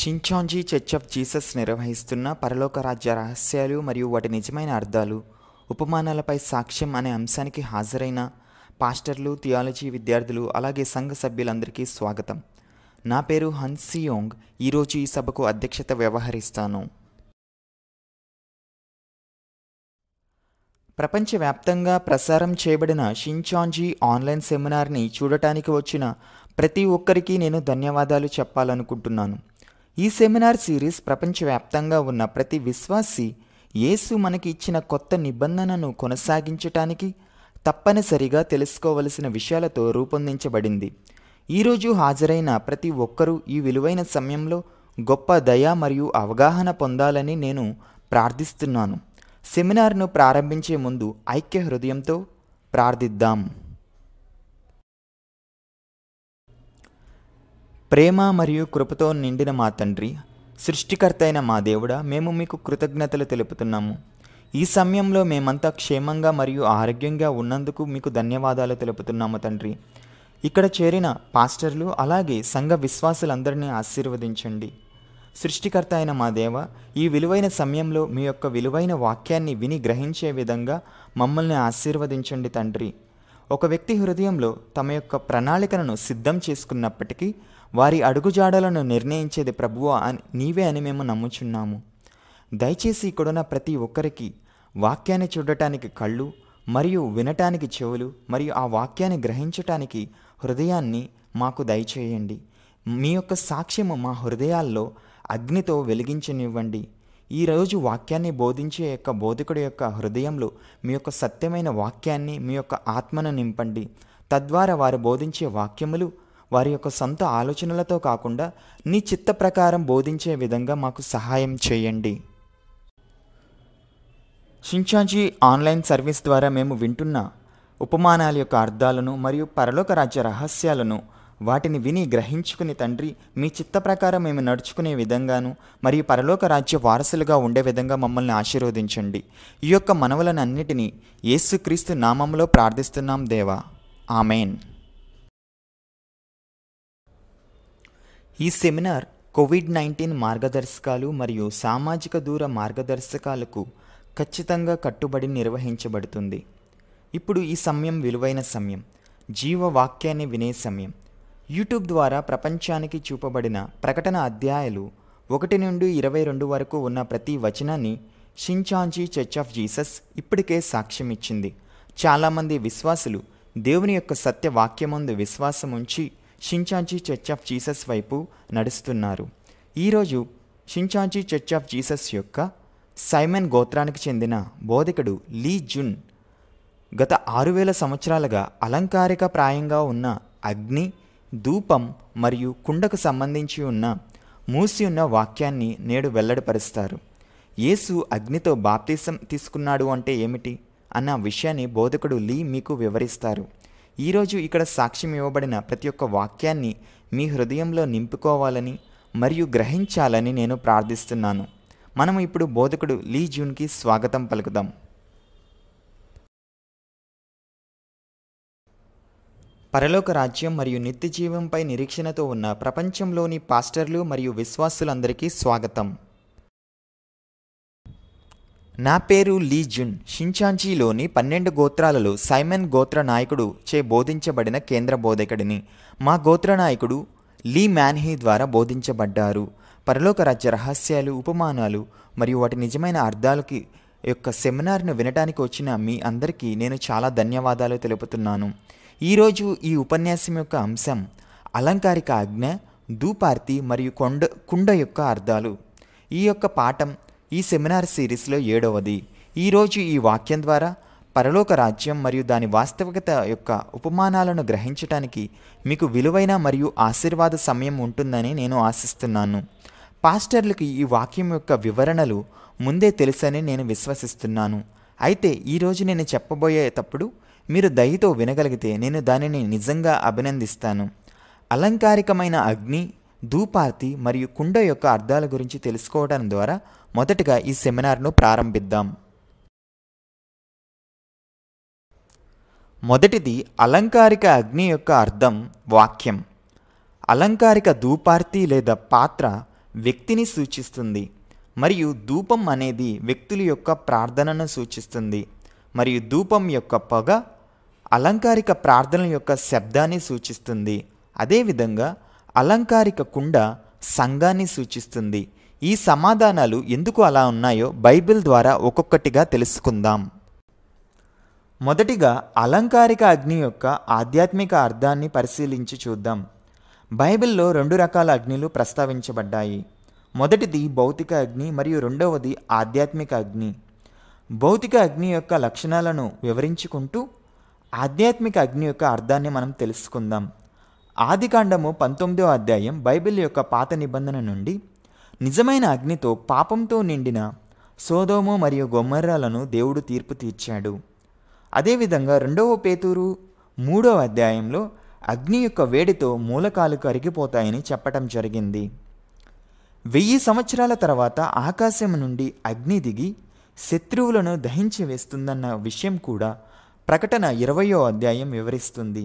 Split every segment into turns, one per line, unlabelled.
షించాంజీ church of Jesus నిర్వహిస్తున్న పరలోక రాజ్య రహస్యాలు మరియు వాటి నిజమైన అర్థాలు ఉపమానాలపై సాక్ష్యం అనే అంశానికి హాజరైన పాస్టర్లు థియాలజీ విద్యార్థులు అలాగే సంఘ సభ్యులందరికీ స్వాగతం నా పేరు హన్సియోంగ్ ఈరోజు ఈ సభకు అధ్యక్షత వ్యవహరిస్తాను ప్రపంచవ్యాప్తంగా ప్రసారం చేయబడిన షించాంజీ ఆన్లైన్ సెమినార్ని చూడటానికి వచ్చిన ప్రతి ఒక్కరికి నేను ధన్యవాదాలు చెప్పాలనుకుంటున్నాను ఈ సెమినార్ సిరీస్ ప్రపంచవ్యాప్తంగా ఉన్న ప్రతి విశ్వాసి యేసు మనకి ఇచ్చిన కొత్త నిబంధనను కొనసాగించటానికి తప్పనిసరిగా తెలుసుకోవలసిన విషయాలతో రూపొందించబడింది ఈరోజు హాజరైన ప్రతి ఒక్కరూ ఈ విలువైన సమయంలో గొప్ప దయ మరియు అవగాహన పొందాలని నేను ప్రార్థిస్తున్నాను సెమినార్ను ప్రారంభించే ముందు ఐక్య హృదయంతో ప్రార్థిద్దాం ప్రేమ మరియు కృపతో నిండిన మా తండ్రి సృష్టికర్త అయిన మా దేవుడా మేము మీకు కృతజ్ఞతలు తెలుపుతున్నాము ఈ సమయంలో మేమంతా క్షేమంగా మరియు ఆరోగ్యంగా ఉన్నందుకు మీకు ధన్యవాదాలు తెలుపుతున్నాము తండ్రి ఇక్కడ చేరిన పాస్టర్లు అలాగే సంఘ విశ్వాసులందరినీ ఆశీర్వదించండి సృష్టికర్త అయిన మా దేవ ఈ విలువైన సమయంలో మీ యొక్క విలువైన వాక్యాన్ని విని గ్రహించే విధంగా మమ్మల్ని ఆశీర్వదించండి తండ్రి ఒక వ్యక్తి హృదయంలో తమ యొక్క ప్రణాళికలను సిద్ధం చేసుకున్నప్పటికీ వారి అడుగుజాడలను నిర్ణయించేది ప్రభువు అని నీవే అని మేము నమ్ముచున్నాము దయచేసి ఇక్కడున్న ప్రతి ఒక్కరికి వాక్యాన్ని చూడటానికి కళ్ళు మరియు వినటానికి చెవులు మరియు ఆ వాక్యాన్ని గ్రహించటానికి హృదయాన్ని మాకు దయచేయండి మీ యొక్క సాక్ష్యము మా హృదయాల్లో అగ్నితో వెలిగించనివ్వండి ఈరోజు వాక్యాన్ని బోధించే యొక్క బోధకుడి యొక్క హృదయంలో మీ యొక్క సత్యమైన వాక్యాన్ని మీ యొక్క ఆత్మను నింపండి తద్వారా వారు బోధించే వాక్యములు వారి యొక్క సొంత ఆలోచనలతో కాకుండా నీ చిత్త ప్రకారం బోధించే విధంగా మాకు సహాయం చేయండి షించాజీ ఆన్లైన్ సర్వీస్ ద్వారా మేము వింటున్న ఉపమానాల యొక్క అర్థాలను మరియు పరలోక రాజ్య రహస్యాలను వాటిని విని గ్రహించుకుని తండ్రి మీ చిత్త ప్రకారం మేము నడుచుకునే విధంగాను మరియు పరలోక రాజ్య వారసులుగా ఉండే విధంగా మమ్మల్ని ఆశీర్వదించండి ఈ యొక్క మనవలనన్నిటినీ యేసుక్రీస్తు నామంలో ప్రార్థిస్తున్నాం దేవా ఆమెన్ ఈ సెమినార్ కోవిడ్ నైన్టీన్ మార్గదర్శకాలు మరియు సామాజిక దూర మార్గదర్శకాలకు ఖచ్చితంగా కట్టుబడి నిర్వహించబడుతుంది ఇప్పుడు ఈ సమయం విలువైన సమయం జీవ వాక్యాన్ని వినే సమయం యూట్యూబ్ ద్వారా ప్రపంచానికి చూపబడిన ప్రకటన అధ్యాయాలు ఒకటి నుండి ఇరవై రెండు వరకు ఉన్న ప్రతి వచనాన్ని షించాంజీ చర్చ్ ఆఫ్ జీసస్ ఇప్పటికే సాక్ష్యం ఇచ్చింది చాలామంది విశ్వాసులు దేవుని యొక్క సత్య వాక్యమందు విశ్వాసం ఉంచి షించాంచి చర్చ్ ఆఫ్ జీసస్ వైపు నడుస్తున్నారు ఈరోజు షించాంచి చర్చ్ ఆఫ్ జీసస్ యొక్క సైమన్ గోత్రానికి చెందిన బోధకుడు లీ జున్ గత ఆరు వేల సంవత్సరాలుగా అలంకారిక ప్రాయంగా ఉన్న అగ్ని ధూపం మరియు కుండకు సంబంధించి ఉన్న మూసి ఉన్న వాక్యాన్ని నేడు వెల్లడిపరుస్తారు యేసు అగ్నితో బాప్తీసం తీసుకున్నాడు అంటే ఏమిటి అన్న విషయాన్ని బోధకుడు లీ మీకు వివరిస్తారు ఈరోజు ఇక్కడ సాక్ష్యం ఇవ్వబడిన ప్రతి ఒక్క వాక్యాన్ని మీ హృదయంలో నింపుకోవాలని మరియు గ్రహించాలని నేను ప్రార్థిస్తున్నాను మనం ఇప్పుడు బోధకుడు లీ జూన్కి స్వాగతం పలుకుదాం పరలోక రాజ్యం మరియు నిత్య జీవంపై నిరీక్షణతో ఉన్న ప్రపంచంలోని పాస్టర్లు మరియు విశ్వాసులందరికీ స్వాగతం నా పేరు లీ జున్ షించాంచీలోని పన్నెండు గోత్రాలలో సైమన్ గోత్ర నాయకుడు చే బోధించబడిన కేంద్ర బోధకుడిని మా గోత్ర నాయకుడు లీ మ్యాన్హీ ద్వారా బోధించబడ్డారు పరలోక రాజ్య రహస్యాలు ఉపమానాలు మరియు వాటి నిజమైన అర్థాలకి యొక్క సెమినార్ను వినడానికి వచ్చిన మీ అందరికీ నేను చాలా ధన్యవాదాలు తెలుపుతున్నాను ఈరోజు ఈ ఉపన్యాసం యొక్క అంశం అలంకారిక ఆజ్ఞ దూపార్తి మరియు కొండ కుండ యొక్క అర్థాలు ఈ యొక్క పాఠం ఈ సెమినార్ సిరీస్లో ఏడవది ఈరోజు ఈ వాక్యం ద్వారా పరలోక రాజ్యం మరియు దాని వాస్తవికత యొక్క ఉపమానాలను గ్రహించటానికి మీకు విలువైన మరియు ఆశీర్వాద సమయం ఉంటుందని నేను ఆశిస్తున్నాను పాస్టర్లకు ఈ వాక్యం యొక్క వివరణలు ముందే తెలుసని నేను విశ్వసిస్తున్నాను అయితే ఈరోజు నేను చెప్పబోయేటప్పుడు మీరు దయతో వినగలిగితే నేను దానిని నిజంగా అభినందిస్తాను అలంకారికమైన అగ్ని ధూపార్తి మరియు కుండ యొక్క అర్థాల గురించి తెలుసుకోవడం ద్వారా మొదటగా ఈ సెమినార్ను ప్రారంభిద్దాం మొదటిది అలంకారిక అగ్ని యొక్క అర్థం వాక్యం అలంకారిక ధూపార్తి లేదా పాత్ర వ్యక్తిని సూచిస్తుంది మరియు ధూపం అనేది వ్యక్తుల యొక్క ప్రార్థనను సూచిస్తుంది మరియు ధూపం యొక్క పొగ అలంకారిక ప్రార్థన యొక్క శబ్దాన్ని సూచిస్తుంది అదేవిధంగా అలంకారిక కుండ సంఘాన్ని సూచిస్తుంది ఈ సమాధానాలు ఎందుకు అలా ఉన్నాయో బైబిల్ ద్వారా ఒక్కొక్కటిగా తెలుసుకుందాం మొదటిగా అలంకారిక అగ్ని యొక్క ఆధ్యాత్మిక అర్థాన్ని పరిశీలించి చూద్దాం బైబిల్లో రెండు రకాల అగ్నిలు ప్రస్తావించబడ్డాయి మొదటిది భౌతిక అగ్ని మరియు రెండవది ఆధ్యాత్మిక అగ్ని భౌతిక అగ్ని యొక్క లక్షణాలను వివరించుకుంటూ ఆధ్యాత్మిక అగ్ని యొక్క అర్థాన్ని మనం తెలుసుకుందాం ఆదికాండము పంతొమ్మిదో అధ్యాయం బైబిల్ యొక్క పాత నిబంధన నుండి నిజమైన అగ్నితో పాపంతో నిండిన సోదోము మరియు గొమ్మర్రాలను దేవుడు తీర్పు తీర్చాడు అదేవిధంగా రెండవ పేతూరు మూడవ అధ్యాయంలో అగ్ని యొక్క వేడితో మూలకాలు కరిగిపోతాయని చెప్పటం జరిగింది వెయ్యి సంవత్సరాల తర్వాత ఆకాశం నుండి అగ్ని దిగి శత్రువులను దహించి వేస్తుందన్న విషయం కూడా ప్రకటన ఇరవయో అధ్యాయం వివరిస్తుంది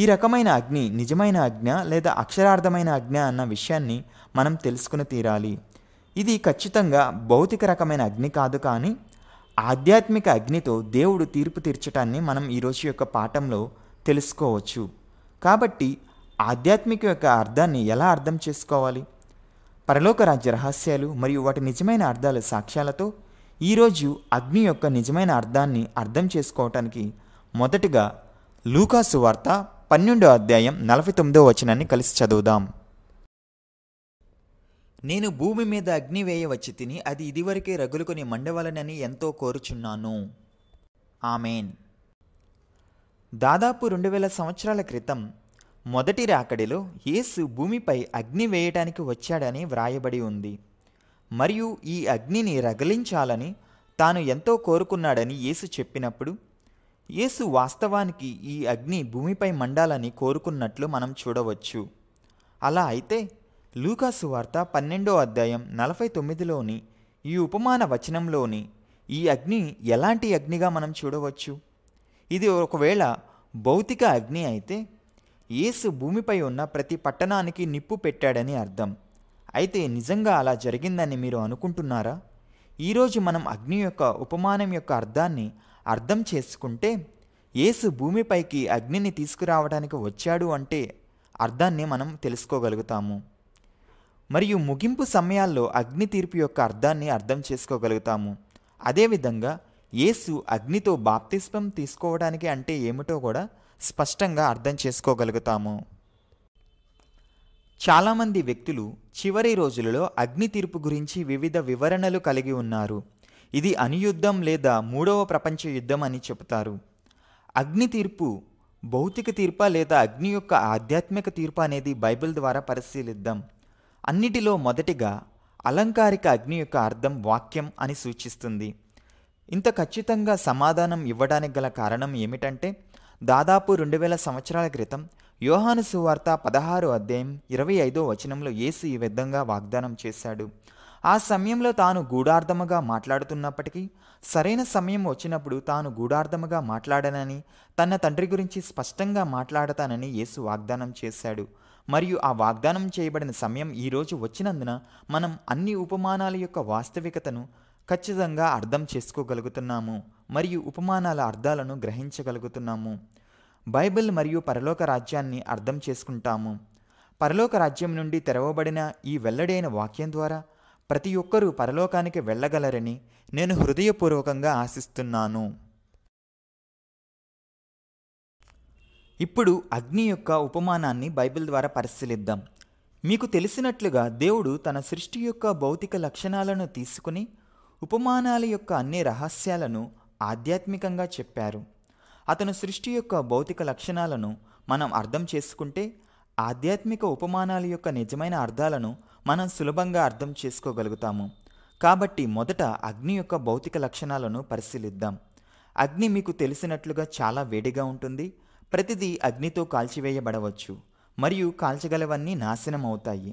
ఈ రకమైన అగ్ని నిజమైన అజ్ఞ లేదా అక్షరార్థమైన అజ్ఞ అన్న విషయాన్ని మనం తెలుసుకుని తీరాలి ఇది ఖచ్చితంగా భౌతిక రకమైన అగ్ని కాదు కానీ ఆధ్యాత్మిక అగ్నితో దేవుడు తీర్పు తీర్చటాన్ని మనం ఈరోజు యొక్క పాఠంలో తెలుసుకోవచ్చు కాబట్టి ఆధ్యాత్మిక యొక్క అర్థాన్ని ఎలా అర్థం చేసుకోవాలి పరలోక రాజ్య రహస్యాలు మరియు వాటి నిజమైన అర్థాల సాక్ష్యాలతో ఈరోజు అగ్ని యొక్క నిజమైన అర్థాన్ని అర్థం చేసుకోవటానికి మొదటిగా లూకాసు వార్త పన్నెండో అధ్యాయం నలభై తొమ్మిదో వచనాన్ని కలిసి చదువుదాం నేను భూమి మీద అగ్ని వేయవచ్చి తిని అది ఇదివరకే రగులుకొని మండవలనని ఎంతో కోరుచున్నాను ఆమెన్ దాదాపు రెండు వేల సంవత్సరాల క్రితం మొదటి రాకడిలో యేసు భూమిపై అగ్ని వేయటానికి వచ్చాడని వ్రాయబడి ఉంది మరియు ఈ అగ్నిని రగిలించాలని తాను ఎంతో కోరుకున్నాడని యేసు చెప్పినప్పుడు యేసు వాస్తవానికి ఈ అగ్ని భూమిపై మండాలని కోరుకున్నట్లు మనం చూడవచ్చు అలా అయితే లూకాసు వార్త పన్నెండో అధ్యాయం నలభై తొమ్మిదిలోని ఈ ఉపమాన వచనంలోని ఈ అగ్ని ఎలాంటి అగ్నిగా మనం చూడవచ్చు ఇది ఒకవేళ భౌతిక అగ్ని అయితే యేసు భూమిపై ఉన్న ప్రతి పట్టణానికి నిప్పు పెట్టాడని అర్థం అయితే నిజంగా అలా జరిగిందని మీరు అనుకుంటున్నారా ఈరోజు మనం అగ్ని యొక్క ఉపమానం యొక్క అర్థాన్ని అర్థం చేసుకుంటే యేసు భూమిపైకి అగ్నిని తీసుకురావడానికి వచ్చాడు అంటే అర్థాన్ని మనం తెలుసుకోగలుగుతాము మరియు ముగింపు సమయాల్లో అగ్ని తీర్పు యొక్క అర్థాన్ని అర్థం చేసుకోగలుగుతాము అదేవిధంగా యేసు అగ్నితో బాప్తిస్వం తీసుకోవడానికి అంటే ఏమిటో కూడా స్పష్టంగా అర్థం చేసుకోగలుగుతాము చాలామంది వ్యక్తులు చివరి రోజులలో అగ్ని తీర్పు గురించి వివిధ వివరణలు కలిగి ఉన్నారు ఇది అణుయుద్ధం లేదా మూడవ ప్రపంచ యుద్ధం అని చెబుతారు అగ్ని తీర్పు భౌతిక తీర్ప లేదా అగ్ని యొక్క ఆధ్యాత్మిక తీర్పు అనేది బైబిల్ ద్వారా పరిశీలిద్దాం అన్నిటిలో మొదటిగా అలంకారిక అగ్ని యొక్క అర్థం వాక్యం అని సూచిస్తుంది ఇంత ఖచ్చితంగా సమాధానం ఇవ్వడానికి గల కారణం ఏమిటంటే దాదాపు రెండు వేల సంవత్సరాల క్రితం యోహాను సువార్త పదహారు అధ్యాయం ఇరవై ఐదో వచనంలో యేసు ఈ విధంగా వాగ్దానం చేశాడు ఆ సమయంలో తాను గూఢార్థముగా మాట్లాడుతున్నప్పటికీ సరైన సమయం వచ్చినప్పుడు తాను గూఢార్థముగా మాట్లాడనని తన తండ్రి గురించి స్పష్టంగా మాట్లాడతానని యేసు వాగ్దానం చేశాడు మరియు ఆ వాగ్దానం చేయబడిన సమయం ఈరోజు వచ్చినందున మనం అన్ని ఉపమానాల యొక్క వాస్తవికతను ఖచ్చితంగా అర్థం చేసుకోగలుగుతున్నాము మరియు ఉపమానాల అర్థాలను గ్రహించగలుగుతున్నాము బైబిల్ మరియు పరలోక రాజ్యాన్ని అర్థం చేసుకుంటాము పరలోక రాజ్యం నుండి తెరవబడిన ఈ వెల్లడైన వాక్యం ద్వారా ప్రతి ఒక్కరూ పరలోకానికి వెళ్ళగలరని నేను హృదయపూర్వకంగా ఆశిస్తున్నాను ఇప్పుడు అగ్ని యొక్క ఉపమానాన్ని బైబిల్ ద్వారా పరిశీలిద్దాం మీకు తెలిసినట్లుగా దేవుడు తన సృష్టి యొక్క భౌతిక లక్షణాలను తీసుకుని ఉపమానాల యొక్క అన్ని రహస్యాలను ఆధ్యాత్మికంగా చెప్పారు అతను సృష్టి యొక్క భౌతిక లక్షణాలను మనం అర్థం చేసుకుంటే ఆధ్యాత్మిక ఉపమానాల యొక్క నిజమైన అర్థాలను మనం సులభంగా అర్థం చేసుకోగలుగుతాము కాబట్టి మొదట అగ్ని యొక్క భౌతిక లక్షణాలను పరిశీలిద్దాం అగ్ని మీకు తెలిసినట్లుగా చాలా వేడిగా ఉంటుంది ప్రతిదీ అగ్నితో కాల్చివేయబడవచ్చు మరియు కాల్చగలవన్నీ నాశనం అవుతాయి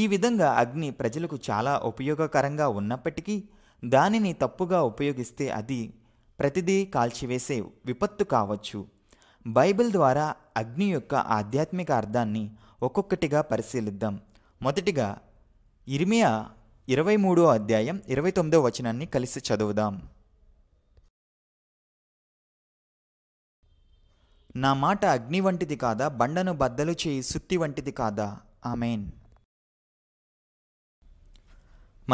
ఈ విధంగా అగ్ని ప్రజలకు చాలా ఉపయోగకరంగా ఉన్నప్పటికీ దానిని తప్పుగా ఉపయోగిస్తే అది ప్రతిదీ కాల్చివేసే విపత్తు కావచ్చు బైబిల్ ద్వారా అగ్ని యొక్క ఆధ్యాత్మిక అర్థాన్ని ఒక్కొక్కటిగా పరిశీలిద్దాం మొదటిగా ఇర్మియా ఇరవై మూడో అధ్యాయం ఇరవై తొమ్మిదో వచనాన్ని కలిసి చదువుదాం నా మాట అగ్ని వంటిది కాదా బండను బద్దలు చేయి సుత్తి వంటిది కాదా ఆమెన్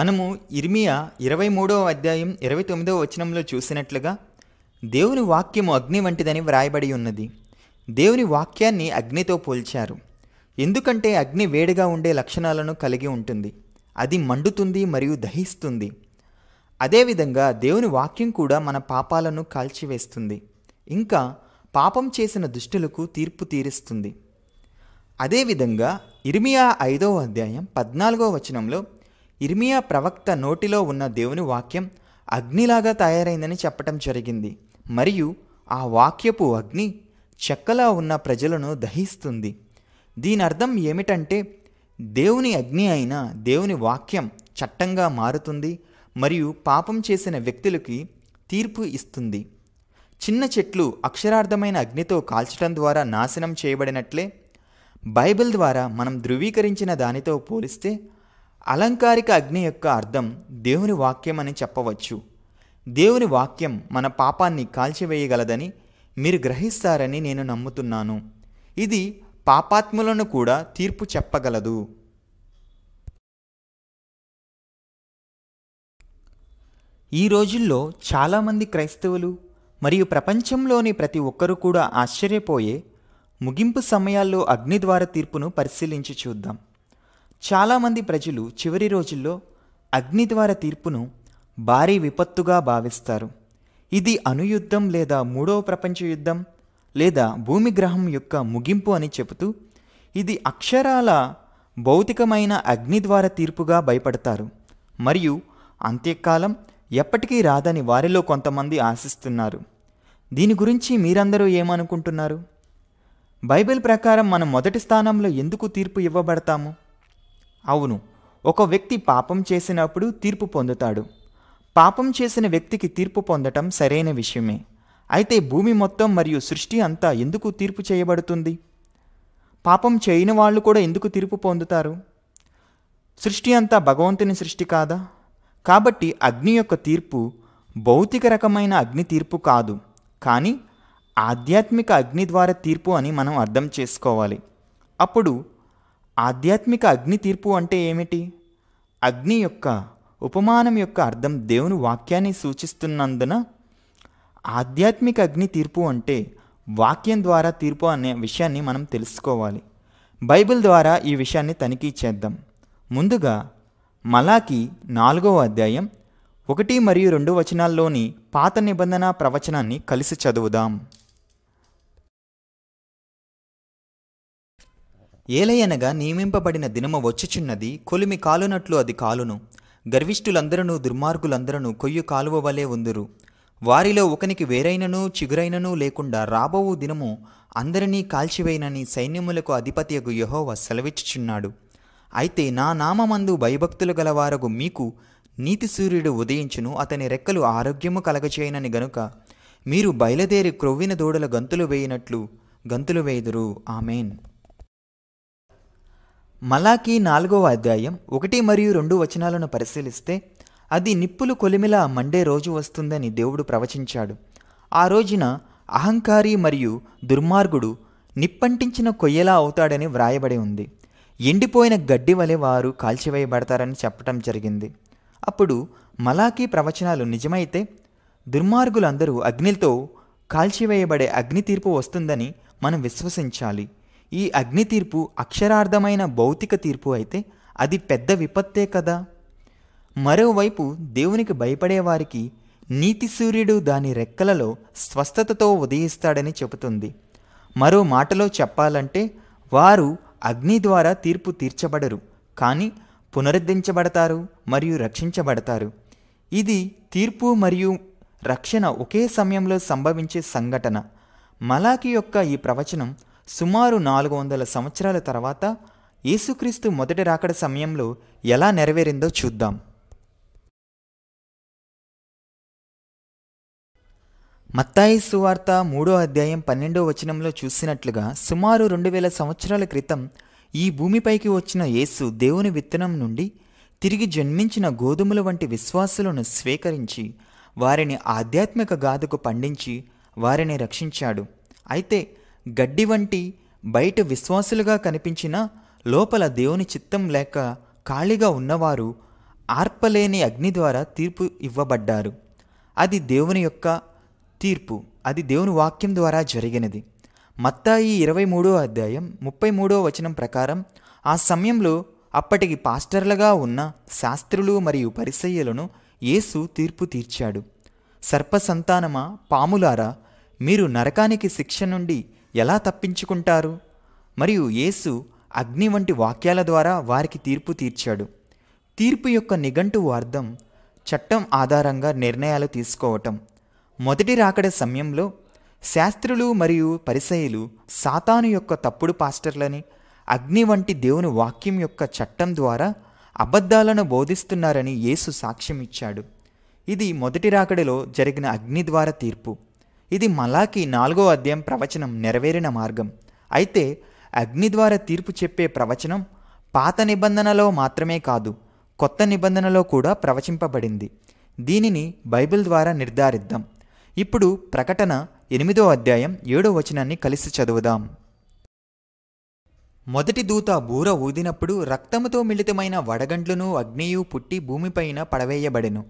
మనము ఇర్మియా ఇరవై మూడవ అధ్యాయం ఇరవై తొమ్మిదవ వచనంలో చూసినట్లుగా దేవుని వాక్యము అగ్ని వంటిదని వ్రాయబడి ఉన్నది దేవుని వాక్యాన్ని అగ్నితో పోల్చారు ఎందుకంటే అగ్ని వేడిగా ఉండే లక్షణాలను కలిగి ఉంటుంది అది మండుతుంది మరియు దహిస్తుంది అదేవిధంగా దేవుని వాక్యం కూడా మన పాపాలను కాల్చివేస్తుంది ఇంకా పాపం చేసిన దుష్టులకు తీర్పు తీరుస్తుంది అదేవిధంగా ఇర్మియా ఐదవ అధ్యాయం పద్నాలుగో వచనంలో ఇర్మియా ప్రవక్త నోటిలో ఉన్న దేవుని వాక్యం అగ్నిలాగా తయారైందని చెప్పటం జరిగింది మరియు ఆ వాక్యపు అగ్ని చెక్కలా ఉన్న ప్రజలను దహిస్తుంది దీని అర్థం ఏమిటంటే దేవుని అగ్ని అయిన దేవుని వాక్యం చట్టంగా మారుతుంది మరియు పాపం చేసిన వ్యక్తులకి తీర్పు ఇస్తుంది చిన్న చెట్లు అక్షరార్థమైన అగ్నితో కాల్చడం ద్వారా నాశనం చేయబడినట్లే బైబిల్ ద్వారా మనం ధృవీకరించిన దానితో పోలిస్తే అలంకారిక అగ్ని యొక్క అర్థం దేవుని వాక్యం అని చెప్పవచ్చు దేవుని వాక్యం మన పాపాన్ని కాల్చివేయగలదని మీరు గ్రహిస్తారని నేను నమ్ముతున్నాను ఇది పాపాత్ములను కూడా తీర్పు చెప్పగలదు ఈ రోజుల్లో చాలామంది క్రైస్తవులు మరియు ప్రపంచంలోని ప్రతి ఒక్కరూ కూడా ఆశ్చర్యపోయే ముగింపు సమయాల్లో అగ్ని ద్వారా తీర్పును పరిశీలించి చూద్దాం చాలామంది ప్రజలు చివరి రోజుల్లో అగ్ని ద్వారా తీర్పును భారీ విపత్తుగా భావిస్తారు ఇది అనుయుద్ధం లేదా మూడవ ప్రపంచ యుద్ధం లేదా భూమి గ్రహం యొక్క ముగింపు అని చెబుతూ ఇది అక్షరాల భౌతికమైన అగ్ని ద్వారా తీర్పుగా భయపడతారు మరియు అంత్యకాలం ఎప్పటికీ రాదని వారిలో కొంతమంది ఆశిస్తున్నారు దీని గురించి మీరందరూ ఏమనుకుంటున్నారు బైబిల్ ప్రకారం మనం మొదటి స్థానంలో ఎందుకు తీర్పు ఇవ్వబడతాము అవును ఒక వ్యక్తి పాపం చేసినప్పుడు తీర్పు పొందుతాడు పాపం చేసిన వ్యక్తికి తీర్పు పొందటం సరైన విషయమే అయితే భూమి మొత్తం మరియు సృష్టి అంతా ఎందుకు తీర్పు చేయబడుతుంది పాపం చేయని వాళ్ళు కూడా ఎందుకు తీర్పు పొందుతారు సృష్టి అంతా భగవంతుని సృష్టి కాదా కాబట్టి అగ్ని యొక్క తీర్పు భౌతిక రకమైన అగ్ని తీర్పు కాదు కానీ ఆధ్యాత్మిక అగ్ని ద్వారా తీర్పు అని మనం అర్థం చేసుకోవాలి అప్పుడు ఆధ్యాత్మిక అగ్ని తీర్పు అంటే ఏమిటి అగ్ని యొక్క ఉపమానం యొక్క అర్థం దేవుని వాక్యాన్ని సూచిస్తున్నందున ఆధ్యాత్మిక అగ్ని తీర్పు అంటే వాక్యం ద్వారా తీర్పు అనే విషయాన్ని మనం తెలుసుకోవాలి బైబిల్ ద్వారా ఈ విషయాన్ని తనిఖీ చేద్దాం ముందుగా మలాకి నాలుగవ అధ్యాయం ఒకటి మరియు రెండు వచనాల్లోని పాత నిబంధన ప్రవచనాన్ని కలిసి చదువుదాం ఏలయనగా నియమింపబడిన దినము వచ్చుచున్నది కొలిమి కాలునట్లు అది కాలును గర్విష్ఠులందరూ దుర్మార్గులందరూ కొయ్యి కాలువ వలె ఉందురు వారిలో ఒకనికి వేరైనను చిగురైనను లేకుండా రాబో దినము అందరినీ కాల్చివేయనని సైన్యములకు అధిపతియగు యహోవ సెలవిచ్చుచున్నాడు అయితే నా నామందు భయభక్తులు గలవారగు మీకు నీతి సూర్యుడు ఉదయించును అతని రెక్కలు ఆరోగ్యము కలగచేయనని గనుక మీరు బయలుదేరి క్రొవ్విన దూడల గంతులు వేయినట్లు గంతులు వేయుదురు ఆమెన్ మలాకి నాలుగవ అధ్యాయం ఒకటి మరియు రెండు వచనాలను పరిశీలిస్తే అది నిప్పులు కొలిమిలా మండే రోజు వస్తుందని దేవుడు ప్రవచించాడు ఆ రోజున అహంకారి మరియు దుర్మార్గుడు నిప్పంటించిన కొయ్యలా అవుతాడని వ్రాయబడి ఉంది ఎండిపోయిన గడ్డి వలె వారు కాల్చివేయబడతారని చెప్పటం జరిగింది అప్పుడు మలాకీ ప్రవచనాలు నిజమైతే దుర్మార్గులందరూ అగ్నితో కాల్చివేయబడే అగ్ని తీర్పు వస్తుందని మనం విశ్వసించాలి ఈ అగ్ని తీర్పు అక్షరార్థమైన భౌతిక తీర్పు అయితే అది పెద్ద విపత్తే కదా మరోవైపు దేవునికి భయపడేవారికి నీతి సూర్యుడు దాని రెక్కలలో స్వస్థతతో ఉదయిస్తాడని చెబుతుంది మరో మాటలో చెప్పాలంటే వారు అగ్ని ద్వారా తీర్పు తీర్చబడరు కానీ పునరుద్ధరించబడతారు మరియు రక్షించబడతారు ఇది తీర్పు మరియు రక్షణ ఒకే సమయంలో సంభవించే సంఘటన మలాకి యొక్క ఈ ప్రవచనం సుమారు నాలుగు వందల సంవత్సరాల తర్వాత యేసుక్రీస్తు మొదటి రాకడ సమయంలో ఎలా నెరవేరిందో చూద్దాం మత్తాయి సువార్త మూడో అధ్యాయం పన్నెండో వచనంలో చూసినట్లుగా సుమారు రెండు వేల సంవత్సరాల క్రితం ఈ భూమిపైకి వచ్చిన యేసు దేవుని విత్తనం నుండి తిరిగి జన్మించిన గోధుమల వంటి విశ్వాసులను స్వీకరించి వారిని ఆధ్యాత్మిక గాథకు పండించి వారిని రక్షించాడు అయితే గడ్డి వంటి బయట విశ్వాసులుగా కనిపించిన లోపల దేవుని చిత్తం లేక ఖాళీగా ఉన్నవారు ఆర్పలేని అగ్ని ద్వారా తీర్పు ఇవ్వబడ్డారు అది దేవుని యొక్క తీర్పు అది దేవుని వాక్యం ద్వారా జరిగినది మత్తాయి ఇరవై మూడో అధ్యాయం ముప్పై మూడో వచనం ప్రకారం ఆ సమయంలో అప్పటికి పాస్టర్లుగా ఉన్న శాస్త్రులు మరియు పరిసయ్యలను యేసు తీర్పు తీర్చాడు సంతానమా పాములారా మీరు నరకానికి శిక్ష నుండి ఎలా తప్పించుకుంటారు మరియు యేసు అగ్ని వంటి వాక్యాల ద్వారా వారికి తీర్పు తీర్చాడు తీర్పు యొక్క నిఘంటువు అర్థం చట్టం ఆధారంగా నిర్ణయాలు తీసుకోవటం మొదటి రాకడ సమయంలో శాస్త్రులు మరియు పరిసయులు సాతాను యొక్క తప్పుడు పాస్టర్లని అగ్ని వంటి దేవుని వాక్యం యొక్క చట్టం ద్వారా అబద్ధాలను బోధిస్తున్నారని యేసు సాక్ష్యం ఇచ్చాడు ఇది మొదటి రాకడలో జరిగిన అగ్ని ద్వారా తీర్పు ఇది మలాకి నాలుగో అధ్యాయం ప్రవచనం నెరవేరిన మార్గం అయితే అగ్ని ద్వారా తీర్పు చెప్పే ప్రవచనం పాత నిబంధనలో మాత్రమే కాదు కొత్త నిబంధనలో కూడా ప్రవచింపబడింది దీనిని బైబిల్ ద్వారా నిర్ధారిద్దాం ఇప్పుడు ప్రకటన ఎనిమిదో అధ్యాయం ఏడో వచనాన్ని కలిసి చదువుదాం మొదటి దూత బూర ఊదినప్పుడు రక్తముతో మిళితమైన వడగండ్లను అగ్నియు పుట్టి భూమిపైన పడవేయబడెను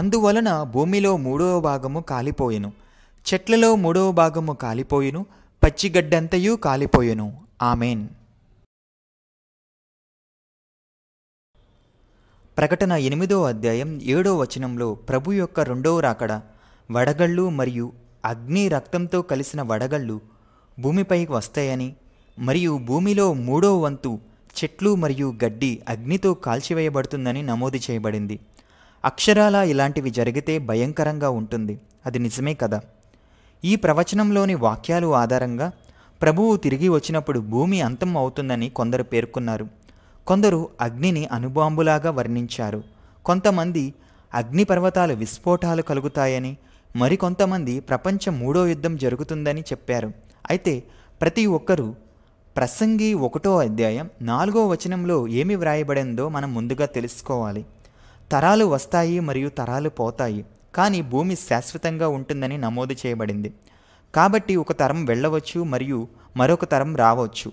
అందువలన భూమిలో మూడవ భాగము కాలిపోయెను చెట్లలో మూడవ భాగము కాలిపోయెను పచ్చిగడ్డంతయు కాలిపోయెను ఆమెన్ ప్రకటన ఎనిమిదో అధ్యాయం ఏడో వచనంలో ప్రభు యొక్క రెండవ రాకడ వడగళ్ళు మరియు అగ్ని రక్తంతో కలిసిన వడగళ్ళు భూమిపైకి వస్తాయని మరియు భూమిలో మూడో వంతు చెట్లు మరియు గడ్డి అగ్నితో కాల్చివేయబడుతుందని నమోదు చేయబడింది అక్షరాల ఇలాంటివి జరిగితే భయంకరంగా ఉంటుంది అది నిజమే కదా ఈ ప్రవచనంలోని వాక్యాలు ఆధారంగా ప్రభువు తిరిగి వచ్చినప్పుడు భూమి అంతం అవుతుందని కొందరు పేర్కొన్నారు కొందరు అగ్నిని అనుబాంబులాగా వర్ణించారు కొంతమంది అగ్నిపర్వతాలు విస్ఫోటాలు కలుగుతాయని మరికొంతమంది ప్రపంచ మూడో యుద్ధం జరుగుతుందని చెప్పారు అయితే ప్రతి ఒక్కరూ ప్రసంగి ఒకటో అధ్యాయం నాలుగో వచనంలో ఏమి వ్రాయబడిందో మనం ముందుగా తెలుసుకోవాలి తరాలు వస్తాయి మరియు తరాలు పోతాయి కానీ భూమి శాశ్వతంగా ఉంటుందని నమోదు చేయబడింది కాబట్టి ఒక తరం వెళ్ళవచ్చు మరియు మరొక తరం రావచ్చు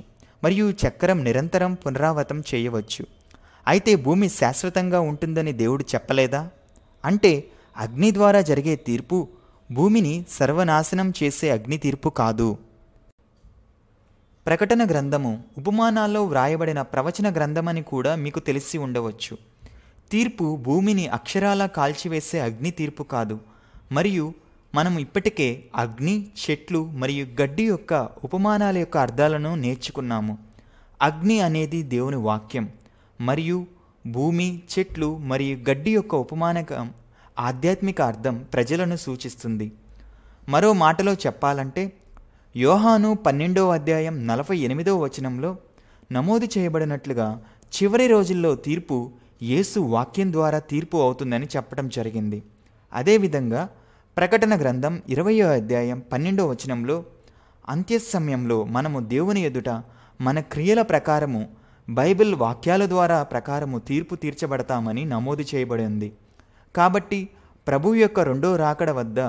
మరియు చక్రం నిరంతరం పునరావృతం చేయవచ్చు అయితే భూమి శాశ్వతంగా ఉంటుందని దేవుడు చెప్పలేదా అంటే అగ్ని ద్వారా జరిగే తీర్పు భూమిని సర్వనాశనం చేసే అగ్ని తీర్పు కాదు ప్రకటన గ్రంథము ఉపమానాల్లో వ్రాయబడిన ప్రవచన గ్రంథమని కూడా మీకు తెలిసి ఉండవచ్చు తీర్పు భూమిని అక్షరాలా కాల్చివేసే అగ్ని తీర్పు కాదు మరియు మనం ఇప్పటికే అగ్ని చెట్లు మరియు గడ్డి యొక్క ఉపమానాల యొక్క అర్థాలను నేర్చుకున్నాము అగ్ని అనేది దేవుని వాక్యం మరియు భూమి చెట్లు మరియు గడ్డి యొక్క ఉపమానకం ఆధ్యాత్మిక అర్థం ప్రజలను సూచిస్తుంది మరో మాటలో చెప్పాలంటే యోహాను పన్నెండవ అధ్యాయం నలభై ఎనిమిదవ వచనంలో నమోదు చేయబడినట్లుగా చివరి రోజుల్లో తీర్పు యేసు వాక్యం ద్వారా తీర్పు అవుతుందని చెప్పడం జరిగింది అదేవిధంగా ప్రకటన గ్రంథం ఇరవయో అధ్యాయం పన్నెండవ వచనంలో అంత్య సమయంలో మనము దేవుని ఎదుట మన క్రియల ప్రకారము బైబిల్ వాక్యాల ద్వారా ప్రకారము తీర్పు తీర్చబడతామని నమోదు చేయబడింది కాబట్టి ప్రభు యొక్క రెండో రాకడ వద్ద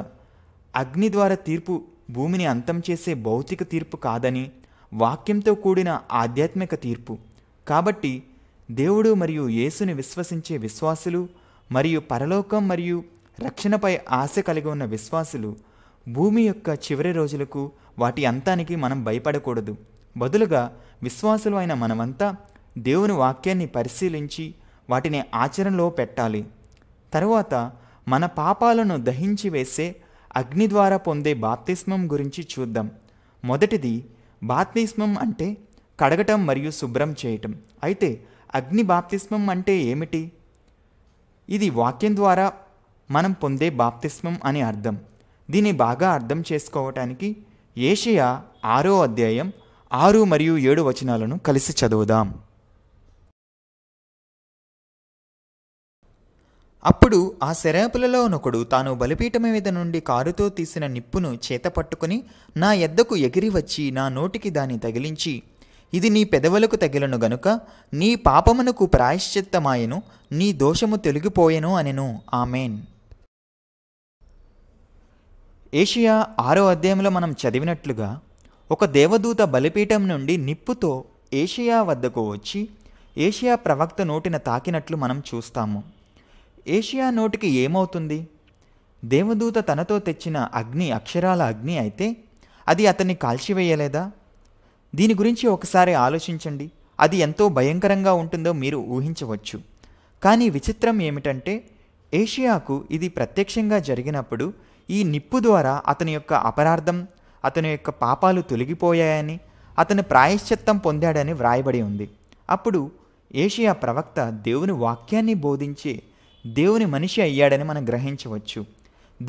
అగ్ని ద్వారా తీర్పు భూమిని అంతం చేసే భౌతిక తీర్పు కాదని వాక్యంతో కూడిన ఆధ్యాత్మిక తీర్పు కాబట్టి దేవుడు మరియు యేసుని విశ్వసించే విశ్వాసులు మరియు పరలోకం మరియు రక్షణపై ఆశ కలిగి ఉన్న విశ్వాసులు భూమి యొక్క చివరి రోజులకు వాటి అంతానికి మనం భయపడకూడదు బదులుగా విశ్వాసులు అయిన మనమంతా దేవుని వాక్యాన్ని పరిశీలించి వాటిని ఆచరణలో పెట్టాలి తరువాత మన పాపాలను దహించి వేసే అగ్ని ద్వారా పొందే బాప్తిస్మం గురించి చూద్దాం మొదటిది బాప్తిస్మం అంటే కడగటం మరియు శుభ్రం చేయటం అయితే అగ్ని బాప్తిస్మం అంటే ఏమిటి ఇది వాక్యం ద్వారా మనం పొందే బాప్తిస్మం అని అర్థం దీన్ని బాగా అర్థం చేసుకోవటానికి ఏషియా ఆరో అధ్యాయం ఆరు మరియు ఏడు వచనాలను కలిసి చదువుదాం అప్పుడు ఆ శరాపులలో ఒకడు తాను బలిపీఠం మీద నుండి కారుతో తీసిన నిప్పును చేత పట్టుకుని నా ఎద్దకు ఎగిరి వచ్చి నా నోటికి దాన్ని తగిలించి ఇది నీ పెదవులకు తగిలను గనుక నీ పాపమునకు ప్రాయశ్చిత్తమాయను నీ దోషము తొలగిపోయెను అనెను ఆమెన్ ఏషియా ఆరో అధ్యాయంలో మనం చదివినట్లుగా ఒక దేవదూత బలిపీఠం నుండి నిప్పుతో ఏషియా వద్దకు వచ్చి ఏషియా ప్రవక్త నోటిన తాకినట్లు మనం చూస్తాము ఏషియా నోటికి ఏమవుతుంది దేవదూత తనతో తెచ్చిన అగ్ని అక్షరాల అగ్ని అయితే అది అతన్ని కాల్చివేయలేదా దీని గురించి ఒకసారి ఆలోచించండి అది ఎంతో భయంకరంగా ఉంటుందో మీరు ఊహించవచ్చు కానీ విచిత్రం ఏమిటంటే ఏషియాకు ఇది ప్రత్యక్షంగా జరిగినప్పుడు ఈ నిప్పు ద్వారా అతని యొక్క అపరార్థం అతని యొక్క పాపాలు తొలగిపోయాయని అతను ప్రాయశ్చిత్తం పొందాడని వ్రాయబడి ఉంది అప్పుడు ఏషియా ప్రవక్త దేవుని వాక్యాన్ని బోధించి దేవుని మనిషి అయ్యాడని మనం గ్రహించవచ్చు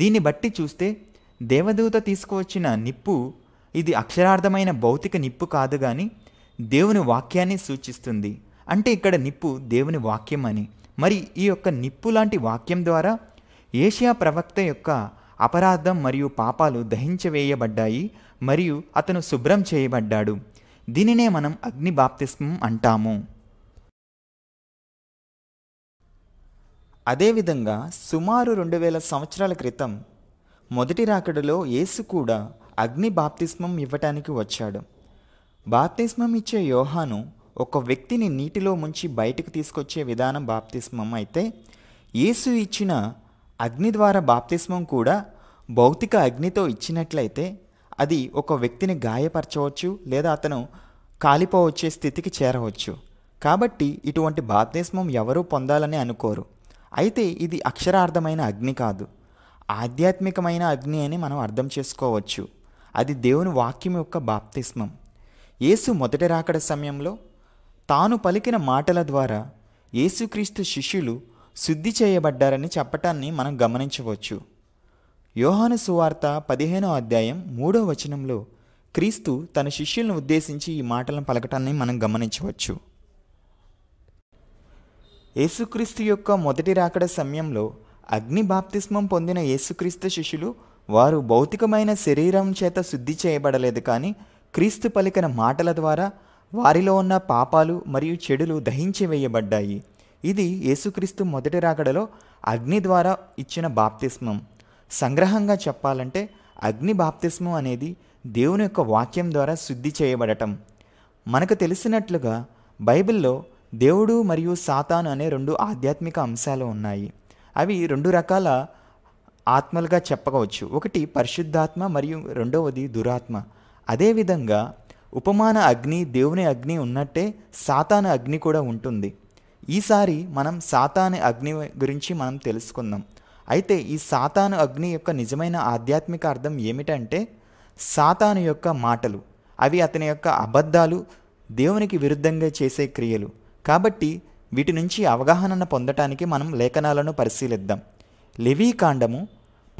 దీన్ని బట్టి చూస్తే దేవదూత తీసుకువచ్చిన నిప్పు ఇది అక్షరార్థమైన భౌతిక నిప్పు కాదు కానీ దేవుని వాక్యాన్ని సూచిస్తుంది అంటే ఇక్కడ నిప్పు దేవుని వాక్యం అని మరి ఈ యొక్క నిప్పు లాంటి వాక్యం ద్వారా ఏషియా ప్రవక్త యొక్క అపరాధం మరియు పాపాలు దహించవేయబడ్డాయి మరియు అతను శుభ్రం చేయబడ్డాడు దీనినే మనం అగ్ని బాప్తిస్మం అంటాము అదేవిధంగా సుమారు రెండు వేల సంవత్సరాల క్రితం మొదటి రాకడలో యేసు కూడా అగ్ని బాప్తిస్మం ఇవ్వటానికి వచ్చాడు బాప్తిస్మం ఇచ్చే యోహాను ఒక వ్యక్తిని నీటిలో ముంచి బయటకు తీసుకొచ్చే విధానం బాప్తిస్మం అయితే యేసు ఇచ్చిన అగ్ని ద్వారా బాప్తిస్మం కూడా భౌతిక అగ్నితో ఇచ్చినట్లయితే అది ఒక వ్యక్తిని గాయపరచవచ్చు లేదా అతను కాలిపోవచ్చే స్థితికి చేరవచ్చు కాబట్టి ఇటువంటి బాప్తిస్మం ఎవరూ పొందాలని అనుకోరు అయితే ఇది అక్షరార్థమైన అగ్ని కాదు ఆధ్యాత్మికమైన అగ్ని అని మనం అర్థం చేసుకోవచ్చు అది దేవుని వాక్యం యొక్క బాప్తిస్మం యేసు మొదటి రాకడ సమయంలో తాను పలికిన మాటల ద్వారా యేసుక్రీస్తు శిష్యులు శుద్ధి చేయబడ్డారని చెప్పటాన్ని మనం గమనించవచ్చు యోహాను సువార్త పదిహేనో అధ్యాయం మూడో వచనంలో క్రీస్తు తన శిష్యులను ఉద్దేశించి ఈ మాటలను పలకటాన్ని మనం గమనించవచ్చు యేసుక్రీస్తు యొక్క మొదటి రాకడ సమయంలో అగ్ని బాప్తిస్మం పొందిన యేసుక్రీస్తు శిష్యులు వారు భౌతికమైన శరీరం చేత శుద్ధి చేయబడలేదు కానీ క్రీస్తు పలికిన మాటల ద్వారా వారిలో ఉన్న పాపాలు మరియు చెడులు దహించి వేయబడ్డాయి ఇది యేసుక్రీస్తు మొదటి రాకడలో అగ్ని ద్వారా ఇచ్చిన బాప్తిస్మం సంగ్రహంగా చెప్పాలంటే అగ్ని బాప్తిస్మం అనేది దేవుని యొక్క వాక్యం ద్వారా శుద్ధి చేయబడటం మనకు తెలిసినట్లుగా బైబిల్లో దేవుడు మరియు సాతాను అనే రెండు ఆధ్యాత్మిక అంశాలు ఉన్నాయి అవి రెండు రకాల ఆత్మలుగా చెప్పవచ్చు ఒకటి పరిశుద్ధాత్మ మరియు రెండవది దురాత్మ అదేవిధంగా ఉపమాన అగ్ని దేవుని అగ్ని ఉన్నట్టే సాతాన అగ్ని కూడా ఉంటుంది ఈసారి మనం సాతాను అగ్ని గురించి మనం తెలుసుకుందాం అయితే ఈ సాతాను అగ్ని యొక్క నిజమైన ఆధ్యాత్మిక అర్థం ఏమిటంటే సాతాను యొక్క మాటలు అవి అతని యొక్క అబద్ధాలు దేవునికి విరుద్ధంగా చేసే క్రియలు కాబట్టి వీటి నుంచి అవగాహనను పొందటానికి మనం లేఖనాలను పరిశీలిద్దాం లివీ కాండము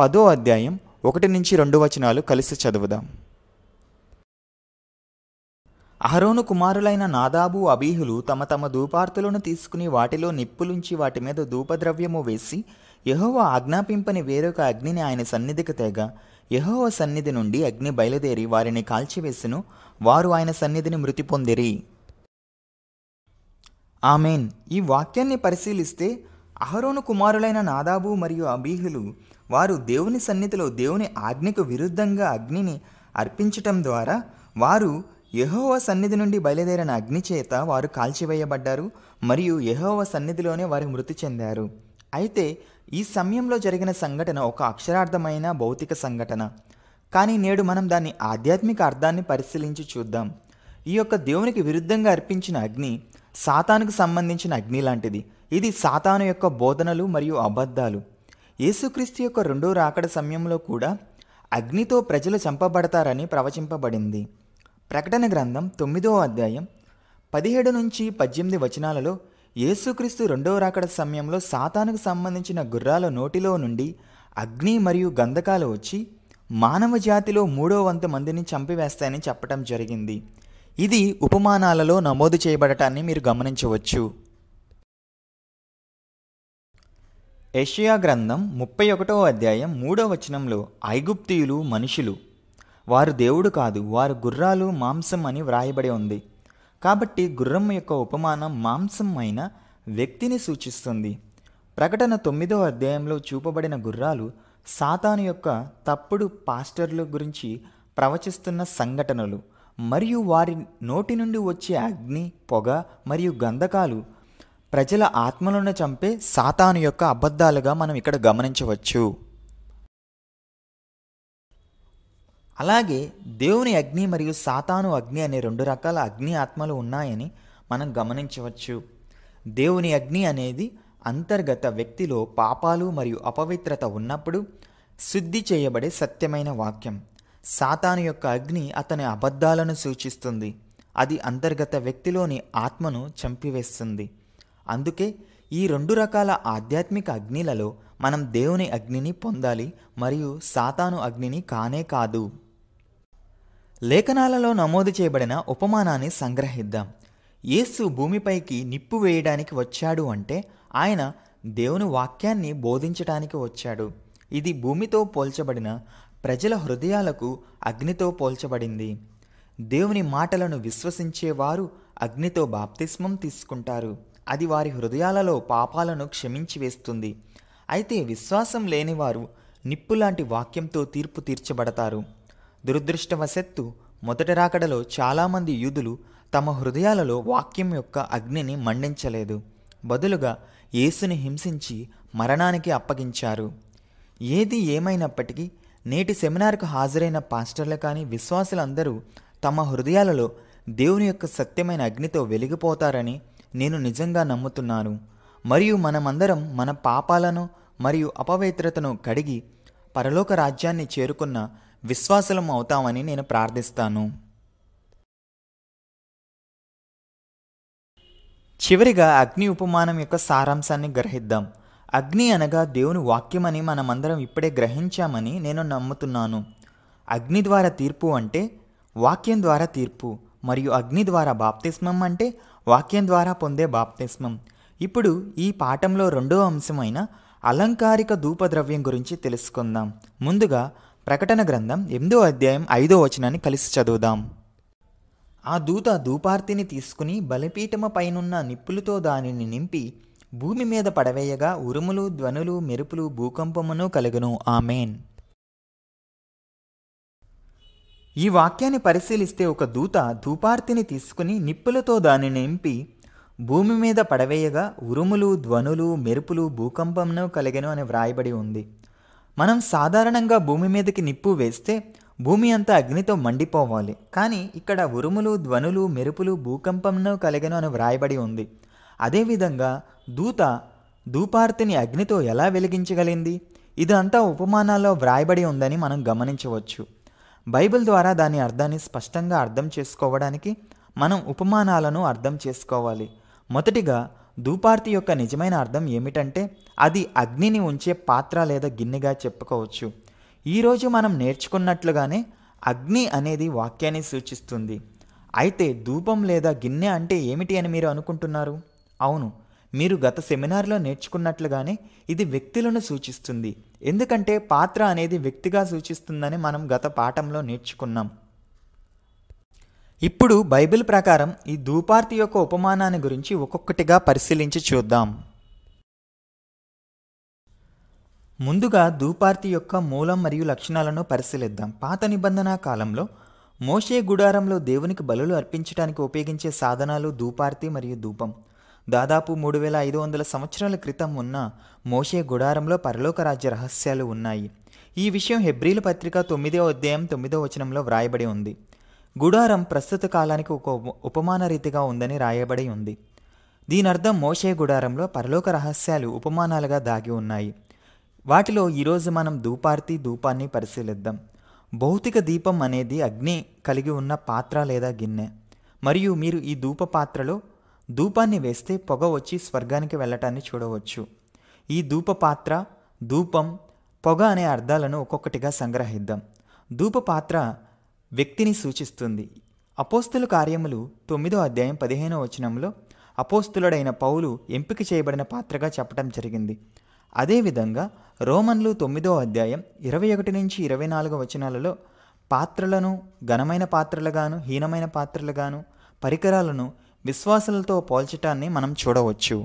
పదో అధ్యాయం ఒకటి నుంచి రెండు వచనాలు కలిసి చదువుదాం అహరోను కుమారులైన నాదాబు అబీహులు తమ తమ ధూపార్తులను తీసుకుని వాటిలో నిప్పులుంచి వాటి మీద ధూపద్రవ్యము వేసి యహోవ ఆజ్ఞాపింపని వేరొక అగ్నిని ఆయన సన్నిధికి తేగ యహోవ సన్నిధి నుండి అగ్ని బయలుదేరి వారిని కాల్చివేసిను వారు ఆయన సన్నిధిని మృతి పొందిరి ఆమెన్ ఈ వాక్యాన్ని పరిశీలిస్తే అహరోను కుమారులైన నాదాబు మరియు అబీహులు వారు దేవుని సన్నిధిలో దేవుని ఆజ్ఞకు విరుద్ధంగా అగ్నిని అర్పించటం ద్వారా వారు యహోవ సన్నిధి నుండి బయలుదేరిన అగ్ని చేత వారు కాల్చివేయబడ్డారు మరియు యహోవ సన్నిధిలోనే వారు మృతి చెందారు అయితే ఈ సమయంలో జరిగిన సంఘటన ఒక అక్షరార్థమైన భౌతిక సంఘటన కానీ నేడు మనం దాని ఆధ్యాత్మిక అర్థాన్ని పరిశీలించి చూద్దాం ఈ యొక్క దేవునికి విరుద్ధంగా అర్పించిన అగ్ని సాతానుకు సంబంధించిన అగ్ని లాంటిది ఇది సాతాను యొక్క బోధనలు మరియు అబద్ధాలు యేసుక్రీస్తు యొక్క రెండో రాకడ సమయంలో కూడా అగ్నితో ప్రజలు చంపబడతారని ప్రవచింపబడింది ప్రకటన గ్రంథం తొమ్మిదవ అధ్యాయం పదిహేడు నుంచి పద్దెనిమిది వచనాలలో యేసుక్రీస్తు రెండవ రాకడ సమయంలో సాతానుకు సంబంధించిన గుర్రాల నోటిలో నుండి అగ్ని మరియు గంధకాలు వచ్చి మానవ జాతిలో మూడో వంతు మందిని చంపివేస్తాయని చెప్పడం జరిగింది ఇది ఉపమానాలలో నమోదు చేయబడటాన్ని మీరు గమనించవచ్చు ఏషియా గ్రంథం ముప్పై ఒకటో అధ్యాయం మూడో వచనంలో ఐగుప్తియులు మనుషులు వారు దేవుడు కాదు వారు గుర్రాలు మాంసం అని వ్రాయబడి ఉంది కాబట్టి గుర్రం యొక్క ఉపమానం మాంసం అయిన వ్యక్తిని సూచిస్తుంది ప్రకటన తొమ్మిదో అధ్యాయంలో చూపబడిన గుర్రాలు సాతాను యొక్క తప్పుడు పాస్టర్ల గురించి ప్రవచిస్తున్న సంఘటనలు మరియు వారి నోటి నుండి వచ్చే అగ్ని పొగ మరియు గంధకాలు ప్రజల ఆత్మలను చంపే సాతాను యొక్క అబద్ధాలుగా మనం ఇక్కడ గమనించవచ్చు అలాగే దేవుని అగ్ని మరియు సాతాను అగ్ని అనే రెండు రకాల అగ్ని ఆత్మలు ఉన్నాయని మనం గమనించవచ్చు దేవుని అగ్ని అనేది అంతర్గత వ్యక్తిలో పాపాలు మరియు అపవిత్రత ఉన్నప్పుడు శుద్ధి చేయబడే సత్యమైన వాక్యం సాతాను యొక్క అగ్ని అతని అబద్ధాలను సూచిస్తుంది అది అంతర్గత వ్యక్తిలోని ఆత్మను చంపివేస్తుంది అందుకే ఈ రెండు రకాల ఆధ్యాత్మిక అగ్నిలలో మనం దేవుని అగ్నిని పొందాలి మరియు సాతాను అగ్నిని కానే కాదు లేఖనాలలో నమోదు చేయబడిన ఉపమానాన్ని సంగ్రహిద్దాం యేసు భూమిపైకి నిప్పు వేయడానికి వచ్చాడు అంటే ఆయన దేవుని వాక్యాన్ని బోధించటానికి వచ్చాడు ఇది భూమితో పోల్చబడిన ప్రజల హృదయాలకు అగ్నితో పోల్చబడింది దేవుని మాటలను విశ్వసించేవారు అగ్నితో బాప్తిస్మం తీసుకుంటారు అది వారి హృదయాలలో పాపాలను క్షమించి వేస్తుంది అయితే విశ్వాసం లేనివారు నిప్పులాంటి వాక్యంతో తీర్పు తీర్చబడతారు దురదృష్టవశత్తు మొదటి రాకడలో చాలామంది యూదులు తమ హృదయాలలో వాక్యం యొక్క అగ్నిని మండించలేదు బదులుగా యేసుని హింసించి మరణానికి అప్పగించారు ఏది ఏమైనప్పటికీ నేటి సెమినార్కు హాజరైన పాస్టర్లు కానీ విశ్వాసులందరూ తమ హృదయాలలో దేవుని యొక్క సత్యమైన అగ్నితో వెలిగిపోతారని నేను నిజంగా నమ్ముతున్నాను మరియు మనమందరం మన పాపాలను మరియు అపవిత్రతను కడిగి పరలోక రాజ్యాన్ని చేరుకున్న విశ్వాసులం అవుతామని నేను ప్రార్థిస్తాను చివరిగా అగ్ని ఉపమానం యొక్క సారాంశాన్ని గ్రహిద్దాం అగ్ని అనగా దేవుని వాక్యమని మనమందరం ఇప్పుడే గ్రహించామని నేను నమ్ముతున్నాను అగ్ని ద్వారా తీర్పు అంటే వాక్యం ద్వారా తీర్పు మరియు అగ్ని ద్వారా బాప్తిస్మం అంటే వాక్యం ద్వారా పొందే బాప్తిస్మం ఇప్పుడు ఈ పాఠంలో రెండో అంశమైన అలంకారిక ధూపద్రవ్యం గురించి తెలుసుకుందాం ముందుగా ప్రకటన గ్రంథం ఎనిమిదో అధ్యాయం ఐదో వచనాన్ని కలిసి చదువుదాం ఆ దూత ధూపార్తిని తీసుకుని బలిపీఠమ పైనున్న నిప్పులతో దానిని నింపి భూమి మీద పడవేయగా ఉరుములు ధ్వనులు మెరుపులు భూకంపమును కలుగును ఆమెన్ ఈ వాక్యాన్ని పరిశీలిస్తే ఒక దూత ధూపార్తిని తీసుకుని నిప్పులతో దానిని నింపి భూమి మీద పడవేయగా ఉరుములు ధ్వనులు మెరుపులు భూకంపంను కలిగను అని వ్రాయబడి ఉంది మనం సాధారణంగా భూమి మీదకి నిప్పు వేస్తే భూమి అంతా అగ్నితో మండిపోవాలి కానీ ఇక్కడ ఉరుములు ధ్వనులు మెరుపులు భూకంపంను కలిగను అని వ్రాయబడి ఉంది అదేవిధంగా దూత ధూపార్తిని అగ్నితో ఎలా వెలిగించగలిగింది ఇదంతా ఉపమానాల్లో వ్రాయబడి ఉందని మనం గమనించవచ్చు బైబిల్ ద్వారా దాని అర్థాన్ని స్పష్టంగా అర్థం చేసుకోవడానికి మనం ఉపమానాలను అర్థం చేసుకోవాలి మొదటిగా ధూపార్తి యొక్క నిజమైన అర్థం ఏమిటంటే అది అగ్నిని ఉంచే పాత్ర లేదా గిన్నెగా చెప్పుకోవచ్చు ఈరోజు మనం నేర్చుకున్నట్లుగానే అగ్ని అనేది వాక్యాన్ని సూచిస్తుంది అయితే ధూపం లేదా గిన్నె అంటే ఏమిటి అని మీరు అనుకుంటున్నారు అవును మీరు గత సెమినార్లో నేర్చుకున్నట్లుగానే ఇది వ్యక్తులను సూచిస్తుంది ఎందుకంటే పాత్ర అనేది వ్యక్తిగా సూచిస్తుందని మనం గత పాఠంలో నేర్చుకున్నాం ఇప్పుడు బైబిల్ ప్రకారం ఈ ధూపార్తి యొక్క ఉపమానాన్ని గురించి ఒక్కొక్కటిగా పరిశీలించి చూద్దాం ముందుగా ధూపార్తి యొక్క మూలం మరియు లక్షణాలను పరిశీలిద్దాం పాత నిబంధన కాలంలో మోషే గుడారంలో దేవునికి బలులు అర్పించడానికి ఉపయోగించే సాధనాలు ధూపార్తి మరియు ధూపం దాదాపు మూడు వేల ఐదు వందల సంవత్సరాల క్రితం ఉన్న మోషే గుడారంలో పరలోకరాజ్య రహస్యాలు ఉన్నాయి ఈ విషయం హెబ్రిల్ పత్రిక తొమ్మిదో అధ్యాయం తొమ్మిదో వచనంలో వ్రాయబడి ఉంది గుడారం ప్రస్తుత కాలానికి ఒక ఉపమాన రీతిగా ఉందని రాయబడి ఉంది దీనర్థం మోషే గుడారంలో పరలోక రహస్యాలు ఉపమానాలుగా దాగి ఉన్నాయి వాటిలో ఈరోజు మనం ధూపార్తి ధూపాన్ని పరిశీలిద్దాం భౌతిక దీపం అనేది అగ్ని కలిగి ఉన్న పాత్ర లేదా గిన్నె మరియు మీరు ఈ ధూప పాత్రలో ధూపాన్ని వేస్తే పొగ వచ్చి స్వర్గానికి వెళ్ళటాన్ని చూడవచ్చు ఈ ధూప పాత్ర ధూపం పొగ అనే అర్థాలను ఒక్కొక్కటిగా సంగ్రహిద్దాం ధూప పాత్ర వ్యక్తిని సూచిస్తుంది అపోస్తుల కార్యములు తొమ్మిదో అధ్యాయం పదిహేనో వచనంలో అపోస్తులుడైన పౌలు ఎంపిక చేయబడిన పాత్రగా చెప్పడం జరిగింది అదేవిధంగా రోమన్లు తొమ్మిదో అధ్యాయం ఇరవై ఒకటి నుంచి ఇరవై నాలుగో వచనాలలో పాత్రలను ఘనమైన పాత్రలుగాను హీనమైన పాత్రలుగాను పరికరాలను విశ్వాసులతో పోల్చటాన్ని మనం చూడవచ్చు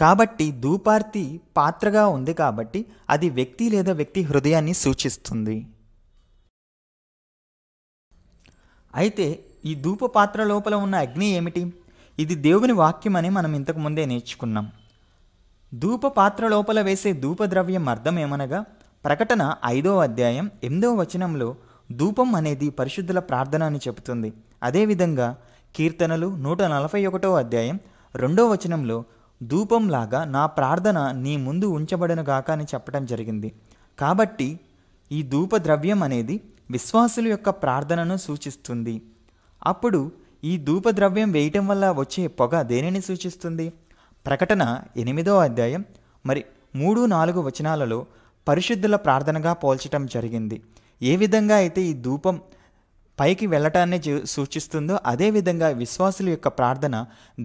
కాబట్టి దూపార్తి పాత్రగా ఉంది కాబట్టి అది వ్యక్తి లేదా వ్యక్తి హృదయాన్ని సూచిస్తుంది అయితే ఈ ధూప పాత్ర లోపల ఉన్న అగ్ని ఏమిటి ఇది దేవుని వాక్యం అని మనం ఇంతకుముందే నేర్చుకున్నాం ధూప పాత్ర లోపల వేసే ధూప ద్రవ్యం అర్థం ఏమనగా ప్రకటన ఐదో అధ్యాయం ఎనిమిదో వచనంలో ధూపం అనేది పరిశుద్ధుల ప్రార్థన అని చెబుతుంది అదేవిధంగా కీర్తనలు నూట నలభై ఒకటో అధ్యాయం రెండో వచనంలో ధూపంలాగా నా ప్రార్థన నీ ముందు ఉంచబడను గాక అని చెప్పడం జరిగింది కాబట్టి ఈ ధూప ద్రవ్యం అనేది విశ్వాసుల యొక్క ప్రార్థనను సూచిస్తుంది అప్పుడు ఈ ధూప ద్రవ్యం వేయటం వల్ల వచ్చే పొగ దేనిని సూచిస్తుంది ప్రకటన ఎనిమిదో అధ్యాయం మరి మూడు నాలుగు వచనాలలో పరిశుద్ధుల ప్రార్థనగా పోల్చటం జరిగింది ఏ విధంగా అయితే ఈ ధూపం పైకి వెళ్ళటాన్ని సూచిస్తుందో అదేవిధంగా విశ్వాసుల యొక్క ప్రార్థన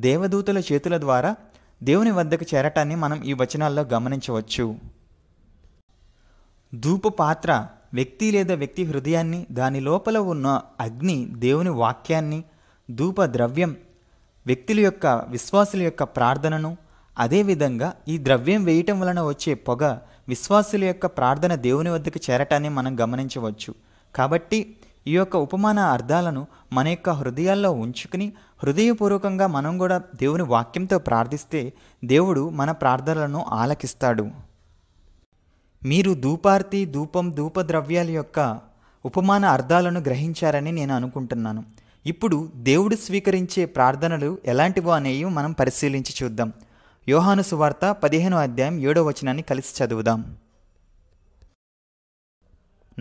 దేవదూతుల చేతుల ద్వారా దేవుని వద్దకు చేరటాన్ని మనం ఈ వచనాల్లో గమనించవచ్చు ధూపు పాత్ర వ్యక్తి లేదా వ్యక్తి హృదయాన్ని దాని లోపల ఉన్న అగ్ని దేవుని వాక్యాన్ని ధూప ద్రవ్యం వ్యక్తుల యొక్క విశ్వాసుల యొక్క ప్రార్థనను అదేవిధంగా ఈ ద్రవ్యం వేయటం వలన వచ్చే పొగ విశ్వాసుల యొక్క ప్రార్థన దేవుని వద్దకు చేరటాన్ని మనం గమనించవచ్చు కాబట్టి ఈ యొక్క ఉపమాన అర్థాలను మన యొక్క హృదయాల్లో ఉంచుకుని హృదయపూర్వకంగా మనం కూడా దేవుని వాక్యంతో ప్రార్థిస్తే దేవుడు మన ప్రార్థనలను ఆలకిస్తాడు మీరు ధూపార్తి ధూపం ధూపద్రవ్యాల యొక్క ఉపమాన అర్థాలను గ్రహించారని నేను అనుకుంటున్నాను ఇప్పుడు దేవుడు స్వీకరించే ప్రార్థనలు ఎలాంటివో అనేవి మనం పరిశీలించి చూద్దాం యోహాను సువార్త పదిహేనో అధ్యాయం ఏడో వచనాన్ని కలిసి చదువుదాం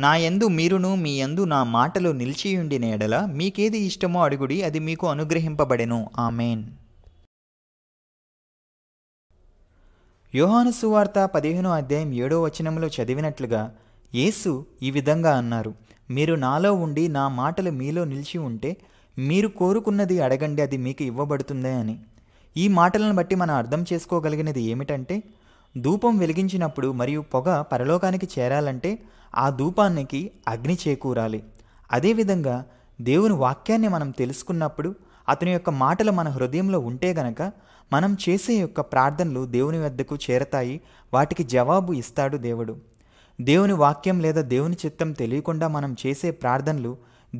నా యందు మీరును మీ యందు నా మాటలు నిలిచియుండి నేడల మీకేది ఇష్టమో అడుగుడి అది మీకు అనుగ్రహింపబడెను ఆమెన్ యోహాను సువార్త పదిహేనో అధ్యాయం ఏడో వచనంలో చదివినట్లుగా యేసు ఈ విధంగా అన్నారు మీరు నాలో ఉండి నా మాటలు మీలో నిలిచి ఉంటే మీరు కోరుకున్నది అడగండి అది మీకు ఇవ్వబడుతుందే అని ఈ మాటలను బట్టి మనం అర్థం చేసుకోగలిగినది ఏమిటంటే ధూపం వెలిగించినప్పుడు మరియు పొగ పరలోకానికి చేరాలంటే ఆ ధూపానికి అగ్ని చేకూరాలి అదేవిధంగా దేవుని వాక్యాన్ని మనం తెలుసుకున్నప్పుడు అతని యొక్క మాటలు మన హృదయంలో ఉంటే గనక మనం చేసే యొక్క ప్రార్థనలు దేవుని వద్దకు చేరతాయి వాటికి జవాబు ఇస్తాడు దేవుడు దేవుని వాక్యం లేదా దేవుని చిత్తం తెలియకుండా మనం చేసే ప్రార్థనలు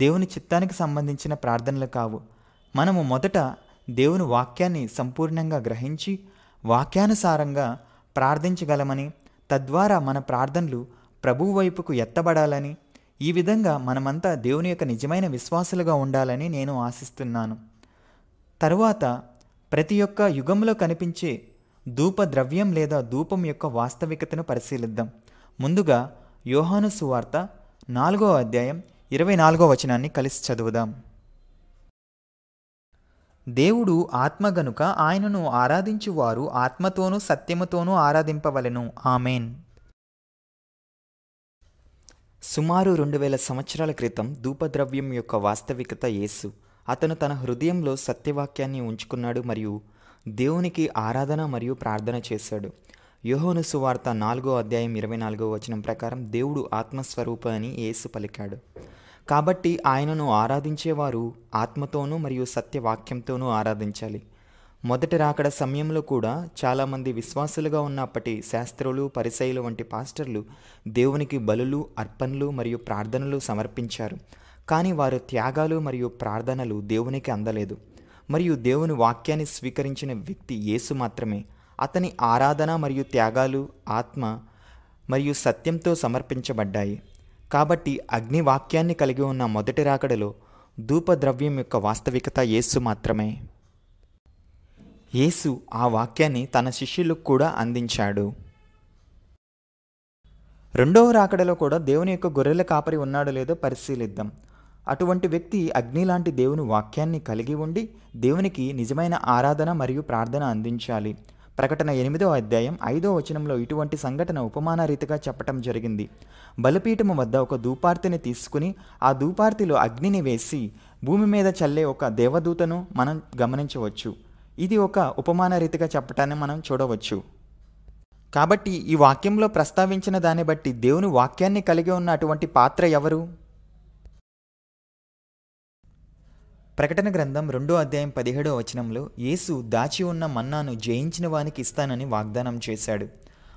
దేవుని చిత్తానికి సంబంధించిన ప్రార్థనలు కావు మనము మొదట దేవుని వాక్యాన్ని సంపూర్ణంగా గ్రహించి వాక్యానుసారంగా ప్రార్థించగలమని తద్వారా మన ప్రార్థనలు ప్రభువు వైపుకు ఎత్తబడాలని ఈ విధంగా మనమంతా దేవుని యొక్క నిజమైన విశ్వాసులుగా ఉండాలని నేను ఆశిస్తున్నాను తరువాత ప్రతి ఒక్క యుగంలో కనిపించే ధూప ద్రవ్యం లేదా ధూపం యొక్క వాస్తవికతను పరిశీలిద్దాం ముందుగా యోహాను సువార్త నాలుగో అధ్యాయం ఇరవై నాలుగో వచనాన్ని కలిసి చదువుదాం దేవుడు ఆత్మ గనుక ఆయనను ఆరాధించువారు ఆత్మతోనూ సత్యముతోనూ ఆరాధింపవలెను ఆమెన్ సుమారు రెండు వేల సంవత్సరాల క్రితం ధూపద్రవ్యం యొక్క వాస్తవికత యేసు అతను తన హృదయంలో సత్యవాక్యాన్ని ఉంచుకున్నాడు మరియు దేవునికి ఆరాధన మరియు ప్రార్థన చేశాడు యోహోను సువార్త నాలుగో అధ్యాయం ఇరవై నాలుగో వచనం ప్రకారం దేవుడు ఆత్మస్వరూప అని యేసు పలికాడు కాబట్టి ఆయనను ఆరాధించేవారు ఆత్మతోనూ మరియు సత్యవాక్యంతోనూ ఆరాధించాలి మొదటి రాకడ సమయంలో కూడా చాలామంది విశ్వాసులుగా ఉన్నప్పటి శాస్త్రులు పరిసైలు వంటి పాస్టర్లు దేవునికి బలులు అర్పణలు మరియు ప్రార్థనలు సమర్పించారు కానీ వారు త్యాగాలు మరియు ప్రార్థనలు దేవునికి అందలేదు మరియు దేవుని వాక్యాన్ని స్వీకరించిన వ్యక్తి యేసు మాత్రమే అతని ఆరాధన మరియు త్యాగాలు ఆత్మ మరియు సత్యంతో సమర్పించబడ్డాయి కాబట్టి అగ్ని వాక్యాన్ని కలిగి ఉన్న మొదటి రాకడలో ధూపద్రవ్యం యొక్క వాస్తవికత యేసు మాత్రమే యేసు ఆ వాక్యాన్ని తన శిష్యులకు కూడా అందించాడు రెండవ రాకడలో కూడా దేవుని యొక్క గొర్రెల కాపరి ఉన్నాడో లేదో పరిశీలిద్దాం అటువంటి వ్యక్తి అగ్ని లాంటి దేవుని వాక్యాన్ని కలిగి ఉండి దేవునికి నిజమైన ఆరాధన మరియు ప్రార్థన అందించాలి ప్రకటన ఎనిమిదో అధ్యాయం ఐదో వచనంలో ఇటువంటి సంఘటన ఉపమాన రీతిగా చెప్పటం జరిగింది బలిపీఠము వద్ద ఒక దూపార్తిని తీసుకుని ఆ దూపార్తిలో అగ్నిని వేసి భూమి మీద చల్లే ఒక దేవదూతను మనం గమనించవచ్చు ఇది ఒక ఉపమాన రీతిగా చెప్పటాన్ని మనం చూడవచ్చు కాబట్టి ఈ వాక్యంలో ప్రస్తావించిన దాన్ని బట్టి దేవుని వాక్యాన్ని కలిగి ఉన్న అటువంటి పాత్ర ఎవరు ప్రకటన గ్రంథం రెండో అధ్యాయం పదిహేడో వచనంలో యేసు దాచి ఉన్న మన్నాను జయించిన వానికి ఇస్తానని వాగ్దానం చేశాడు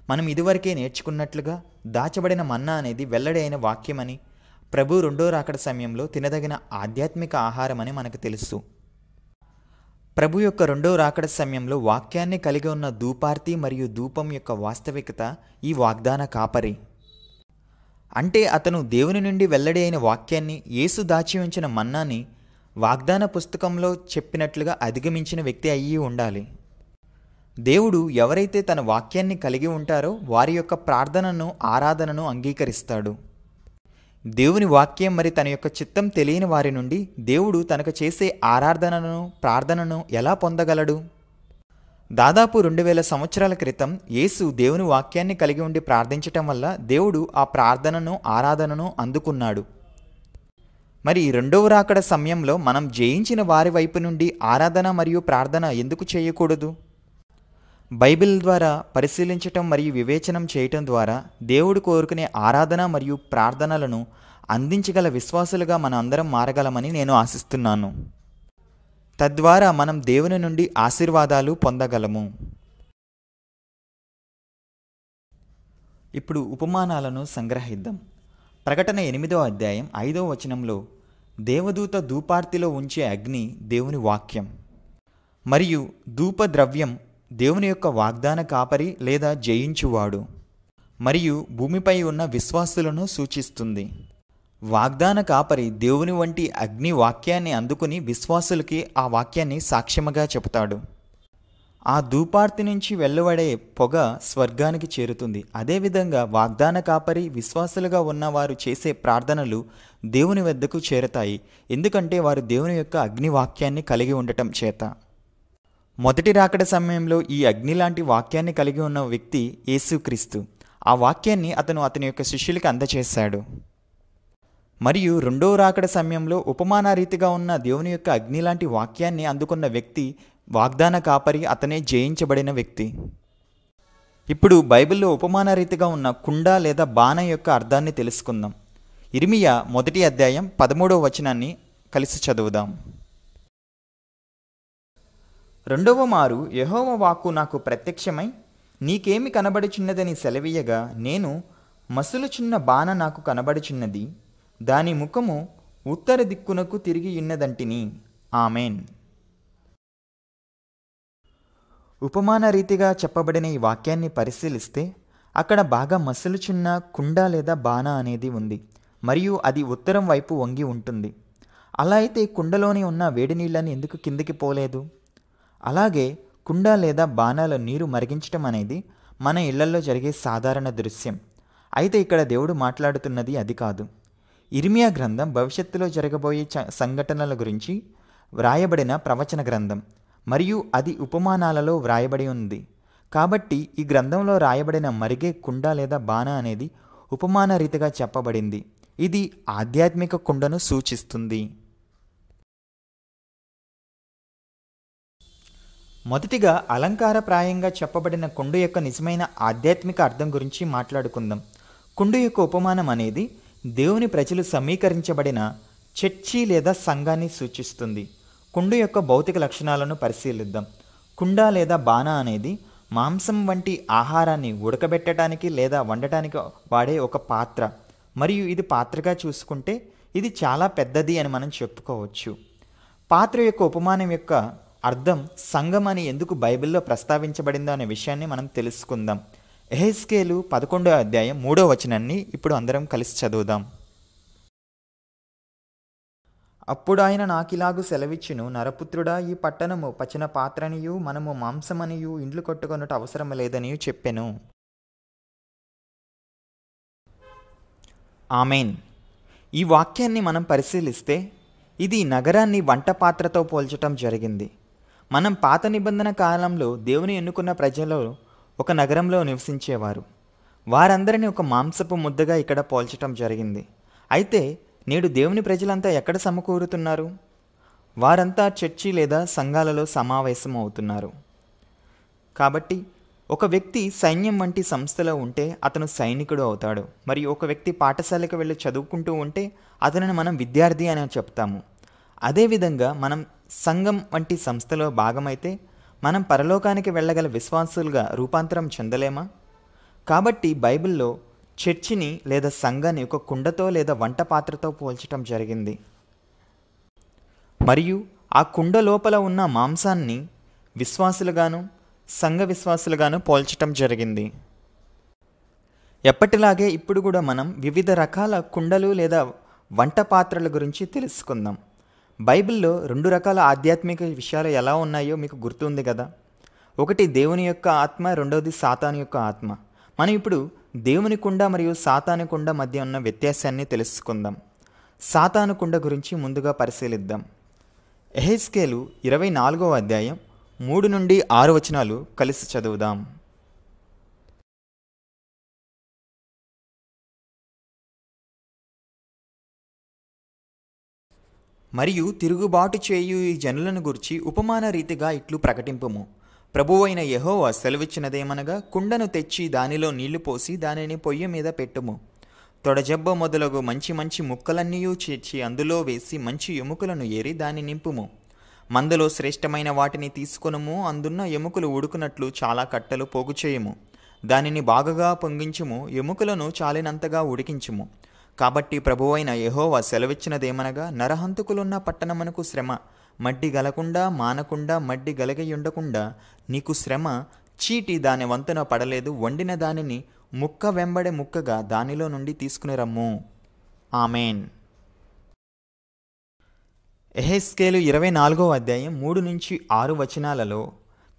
మనం ఇదివరకే నేర్చుకున్నట్లుగా దాచబడిన మన్నా అనేది వెల్లడైన వాక్యమని ప్రభు రెండో రాకడ సమయంలో తినదగిన ఆధ్యాత్మిక ఆహారమని మనకు తెలుసు ప్రభు యొక్క రెండో రాకడ సమయంలో వాక్యాన్ని కలిగి ఉన్న ధూపార్తి మరియు ధూపం యొక్క వాస్తవికత ఈ వాగ్దాన కాపరి అంటే అతను దేవుని నుండి వెల్లడి అయిన వాక్యాన్ని యేసు దాచి ఉంచిన మన్నాని వాగ్దాన పుస్తకంలో చెప్పినట్లుగా అధిగమించిన వ్యక్తి అయ్యి ఉండాలి దేవుడు ఎవరైతే తన వాక్యాన్ని కలిగి ఉంటారో వారి యొక్క ప్రార్థనను ఆరాధనను అంగీకరిస్తాడు దేవుని వాక్యం మరి తన యొక్క చిత్తం తెలియని వారి నుండి దేవుడు తనకు చేసే ఆరాధనను ప్రార్థనను ఎలా పొందగలడు దాదాపు రెండు వేల సంవత్సరాల క్రితం యేసు దేవుని వాక్యాన్ని కలిగి ఉండి ప్రార్థించటం వల్ల దేవుడు ఆ ప్రార్థనను ఆరాధనను అందుకున్నాడు మరి రెండవ రాకడ సమయంలో మనం జయించిన వారి వైపు నుండి ఆరాధన మరియు ప్రార్థన ఎందుకు చేయకూడదు బైబిల్ ద్వారా పరిశీలించటం మరియు వివేచనం చేయటం ద్వారా దేవుడు కోరుకునే ఆరాధన మరియు ప్రార్థనలను అందించగల విశ్వాసులుగా మన అందరం మారగలమని నేను ఆశిస్తున్నాను తద్వారా మనం దేవుని నుండి ఆశీర్వాదాలు పొందగలము ఇప్పుడు ఉపమానాలను సంగ్రహిద్దాం ప్రకటన ఎనిమిదో అధ్యాయం ఐదో వచనంలో దేవదూత ధూపార్తిలో ఉంచే అగ్ని దేవుని వాక్యం మరియు ధూప ద్రవ్యం దేవుని యొక్క వాగ్దాన కాపరి లేదా జయించువాడు మరియు భూమిపై ఉన్న విశ్వాసులను సూచిస్తుంది వాగ్దాన కాపరి దేవుని వంటి అగ్ని వాక్యాన్ని అందుకుని విశ్వాసులకి ఆ వాక్యాన్ని సాక్ష్యముగా చెబుతాడు ఆ ధూపార్తి నుంచి వెలువడే పొగ స్వర్గానికి చేరుతుంది అదేవిధంగా వాగ్దాన కాపరి విశ్వాసులుగా ఉన్నవారు చేసే ప్రార్థనలు దేవుని వద్దకు చేరతాయి ఎందుకంటే వారు దేవుని యొక్క అగ్నివాక్యాన్ని కలిగి ఉండటం చేత మొదటి రాకడ సమయంలో ఈ అగ్ని లాంటి వాక్యాన్ని కలిగి ఉన్న వ్యక్తి యేసుక్రీస్తు ఆ వాక్యాన్ని అతను అతని యొక్క శిష్యులకి అందచేశాడు మరియు రెండో రాకడ సమయంలో ఉపమానారీతిగా ఉన్న దేవుని యొక్క అగ్ని లాంటి వాక్యాన్ని అందుకున్న వ్యక్తి వాగ్దాన కాపరి అతనే జయించబడిన వ్యక్తి ఇప్పుడు బైబిల్లో ఉపమానరీతిగా ఉన్న కుండ లేదా బాణ యొక్క అర్థాన్ని తెలుసుకుందాం ఇర్మియా మొదటి అధ్యాయం పదమూడవ వచనాన్ని కలిసి చదువుదాం రెండవ మారు యహోవ వాక్కు నాకు ప్రత్యక్షమై నీకేమి కనబడుచున్నదని సెలవీయగా నేను మసులుచున్న బాణ నాకు కనబడుచున్నది దాని ముఖము ఉత్తర దిక్కునకు తిరిగి ఉన్నదంటిని ఆమెన్ ఉపమాన రీతిగా చెప్పబడిన ఈ వాక్యాన్ని పరిశీలిస్తే అక్కడ బాగా చిన్న కుండ లేదా బాణ అనేది ఉంది మరియు అది ఉత్తరం వైపు వంగి ఉంటుంది అలా అయితే కుండలోనే ఉన్న వేడి నీళ్ళని ఎందుకు కిందికి పోలేదు అలాగే కుండ లేదా బాణాల నీరు మరిగించటం అనేది మన ఇళ్లలో జరిగే సాధారణ దృశ్యం అయితే ఇక్కడ దేవుడు మాట్లాడుతున్నది అది కాదు ఇర్మియా గ్రంథం భవిష్యత్తులో జరగబోయే సంఘటనల గురించి వ్రాయబడిన ప్రవచన గ్రంథం మరియు అది ఉపమానాలలో వ్రాయబడి ఉంది కాబట్టి ఈ గ్రంథంలో రాయబడిన మరిగే కుండ లేదా బాణ అనేది ఉపమాన రీతిగా చెప్పబడింది ఇది ఆధ్యాత్మిక కుండను సూచిస్తుంది మొదటిగా అలంకారప్రాయంగా చెప్పబడిన కుండు యొక్క నిజమైన ఆధ్యాత్మిక అర్థం గురించి మాట్లాడుకుందాం కుండు యొక్క ఉపమానం అనేది దేవుని ప్రజలు సమీకరించబడిన చర్చి లేదా సంఘాన్ని సూచిస్తుంది కుండ యొక్క భౌతిక లక్షణాలను పరిశీలిద్దాం కుండ లేదా బాణ అనేది మాంసం వంటి ఆహారాన్ని ఉడకబెట్టడానికి లేదా వండటానికి వాడే ఒక పాత్ర మరియు ఇది పాత్రగా చూసుకుంటే ఇది చాలా పెద్దది అని మనం చెప్పుకోవచ్చు పాత్ర యొక్క ఉపమానం యొక్క అర్థం సంఘం అని ఎందుకు బైబిల్లో ప్రస్తావించబడిందో అనే విషయాన్ని మనం తెలుసుకుందాం ఎహెస్కేలు పదకొండో అధ్యాయం మూడో వచనాన్ని ఇప్పుడు అందరం కలిసి చదువుదాం అప్పుడు ఆయన నాకిలాగు సెలవిచ్చును నరపుత్రుడా ఈ పట్టణము పచ్చిన పాత్రనియు మనము మాంసమనియు ఇండ్లు కొట్టుకొనుట అవసరం లేదని చెప్పెను ఆమెన్ ఈ వాక్యాన్ని మనం పరిశీలిస్తే ఇది నగరాన్ని వంట పాత్రతో పోల్చటం జరిగింది మనం పాత నిబంధన కాలంలో దేవుని ఎన్నుకున్న ప్రజలు ఒక నగరంలో నివసించేవారు వారందరినీ ఒక మాంసపు ముద్దగా ఇక్కడ పోల్చటం జరిగింది అయితే నేడు దేవుని ప్రజలంతా ఎక్కడ సమకూరుతున్నారు వారంతా చర్చి లేదా సంఘాలలో సమావేశం అవుతున్నారు కాబట్టి ఒక వ్యక్తి సైన్యం వంటి సంస్థలో ఉంటే అతను సైనికుడు అవుతాడు మరియు ఒక వ్యక్తి పాఠశాలకు వెళ్ళి చదువుకుంటూ ఉంటే అతనిని మనం విద్యార్థి అని చెప్తాము అదేవిధంగా మనం సంఘం వంటి సంస్థలో భాగమైతే మనం పరలోకానికి వెళ్ళగల విశ్వాసులుగా రూపాంతరం చెందలేమా కాబట్టి బైబిల్లో చర్చిని లేదా సంఘాన్ని ఒక కుండతో లేదా వంట పాత్రతో పోల్చటం జరిగింది మరియు ఆ కుండ లోపల ఉన్న మాంసాన్ని విశ్వాసులుగాను సంఘ విశ్వాసులుగాను పోల్చటం జరిగింది ఎప్పటిలాగే ఇప్పుడు కూడా మనం వివిధ రకాల కుండలు లేదా వంట పాత్రల గురించి తెలుసుకుందాం బైబిల్లో రెండు రకాల ఆధ్యాత్మిక విషయాలు ఎలా ఉన్నాయో మీకు గుర్తుంది కదా ఒకటి దేవుని యొక్క ఆత్మ రెండవది సాతాను యొక్క ఆత్మ మనం ఇప్పుడు దేవుని కుండ మరియు సాతాను కుండ మధ్య ఉన్న వ్యత్యాసాన్ని తెలుసుకుందాం సాతాను కుండ గురించి ముందుగా పరిశీలిద్దాం ఎహెస్కేలు ఇరవై నాలుగవ అధ్యాయం మూడు నుండి ఆరు వచనాలు కలిసి చదువుదాం మరియు తిరుగుబాటు చేయు ఈ జనులను గురించి ఉపమాన రీతిగా ఇట్లు ప్రకటింపము ప్రభువైన యహోవా సెలవిచ్చినదేమనగా కుండను తెచ్చి దానిలో నీళ్లు పోసి దానిని పొయ్యి మీద పెట్టుము తొడజెబ్బ మొదలగు మంచి మంచి ముక్కలన్నీ చేర్చి అందులో వేసి మంచి ఎముకలను ఏరి దాన్ని నింపుము మందులో శ్రేష్టమైన వాటిని తీసుకునుము అందున్న ఎముకలు ఉడుకునట్లు చాలా కట్టలు పోగు చేయము దానిని బాగగా పొంగించుము ఎముకలను చాలినంతగా ఉడికించుము కాబట్టి ప్రభువైన యహోవా సెలవిచ్చినదేమనగా నరహంతుకులున్న పట్టణమునకు శ్రమ మడ్డి గలకుండా మానకుండా మడ్డి గలగయుండకుండా నీకు శ్రమ చీటి దాని వంతున పడలేదు వండిన దానిని ముక్క వెంబడే ముక్కగా దానిలో నుండి తీసుకుని రమ్ము ఆమెన్ ఎహెస్కేలు ఇరవై నాలుగో అధ్యాయం మూడు నుంచి ఆరు వచనాలలో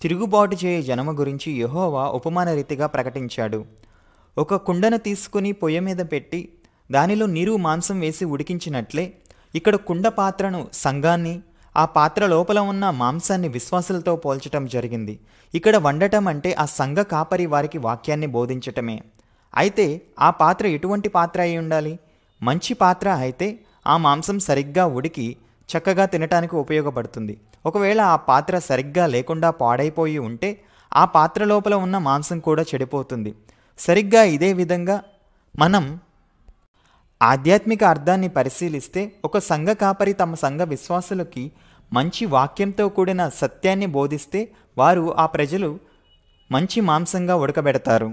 తిరుగుబాటు చేయే జనమ గురించి యహోవా ఉపమాన రీతిగా ప్రకటించాడు ఒక కుండను తీసుకుని పొయ్య మీద పెట్టి దానిలో నీరు మాంసం వేసి ఉడికించినట్లే ఇక్కడ కుండ పాత్రను సంఘాన్ని ఆ పాత్ర లోపల ఉన్న మాంసాన్ని విశ్వాసులతో పోల్చటం జరిగింది ఇక్కడ వండటం అంటే ఆ సంఘ కాపరి వారికి వాక్యాన్ని బోధించటమే అయితే ఆ పాత్ర ఎటువంటి పాత్ర అయి ఉండాలి మంచి పాత్ర అయితే ఆ మాంసం సరిగ్గా ఉడికి చక్కగా తినటానికి ఉపయోగపడుతుంది ఒకవేళ ఆ పాత్ర సరిగ్గా లేకుండా పాడైపోయి ఉంటే ఆ పాత్ర లోపల ఉన్న మాంసం కూడా చెడిపోతుంది సరిగ్గా ఇదే విధంగా మనం ఆధ్యాత్మిక అర్థాన్ని పరిశీలిస్తే ఒక సంఘ కాపరి తమ సంఘ విశ్వాసులకి మంచి వాక్యంతో కూడిన సత్యాన్ని బోధిస్తే వారు ఆ ప్రజలు మంచి మాంసంగా ఉడకబెడతారు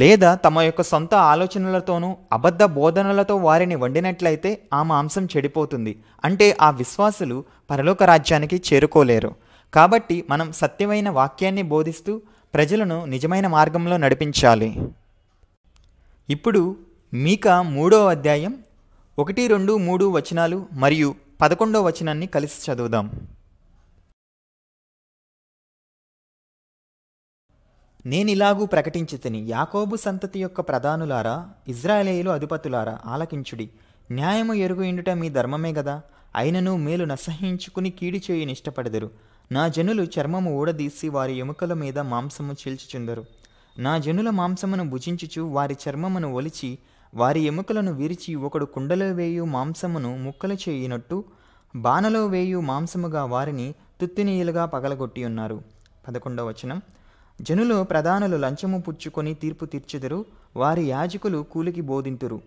లేదా తమ యొక్క సొంత ఆలోచనలతోనూ అబద్ధ బోధనలతో వారిని వండినట్లయితే ఆ మాంసం చెడిపోతుంది అంటే ఆ విశ్వాసులు పరలోక రాజ్యానికి చేరుకోలేరు కాబట్టి మనం సత్యమైన వాక్యాన్ని బోధిస్తూ ప్రజలను నిజమైన మార్గంలో నడిపించాలి ఇప్పుడు మీక మూడో అధ్యాయం ఒకటి రెండు మూడు వచనాలు మరియు పదకొండవ వచనాన్ని కలిసి చదువుదాం నేనిలాగూ ప్రకటించితని యాకోబు సంతతి యొక్క ప్రధానులారా ఇజ్రాయేలు అధిపతులారా ఆలకించుడి న్యాయము ఎరుగు ఇండుట మీ ధర్మమే గదా అయినను మేలు నసహించుకుని కీడి చేయని ఇష్టపడదరు నా జనులు చర్మము ఊడదీసి వారి ఎముకల మీద మాంసము చీల్చుచుందరు నా జనుల మాంసమును భుజించుచు వారి చర్మమును ఒలిచి వారి ఎముకలను విరిచి ఒకడు కుండలో వేయు మాంసమును ముక్కలు చేయినట్టు బాణలో వేయు మాంసముగా వారిని తుత్తినీయులుగా పగలగొట్టి ఉన్నారు పదకొండవ వచనం జనులు ప్రధానులు లంచము పుచ్చుకొని తీర్పు తీర్చెదరు వారి యాజకులు కూలికి బోధింతురు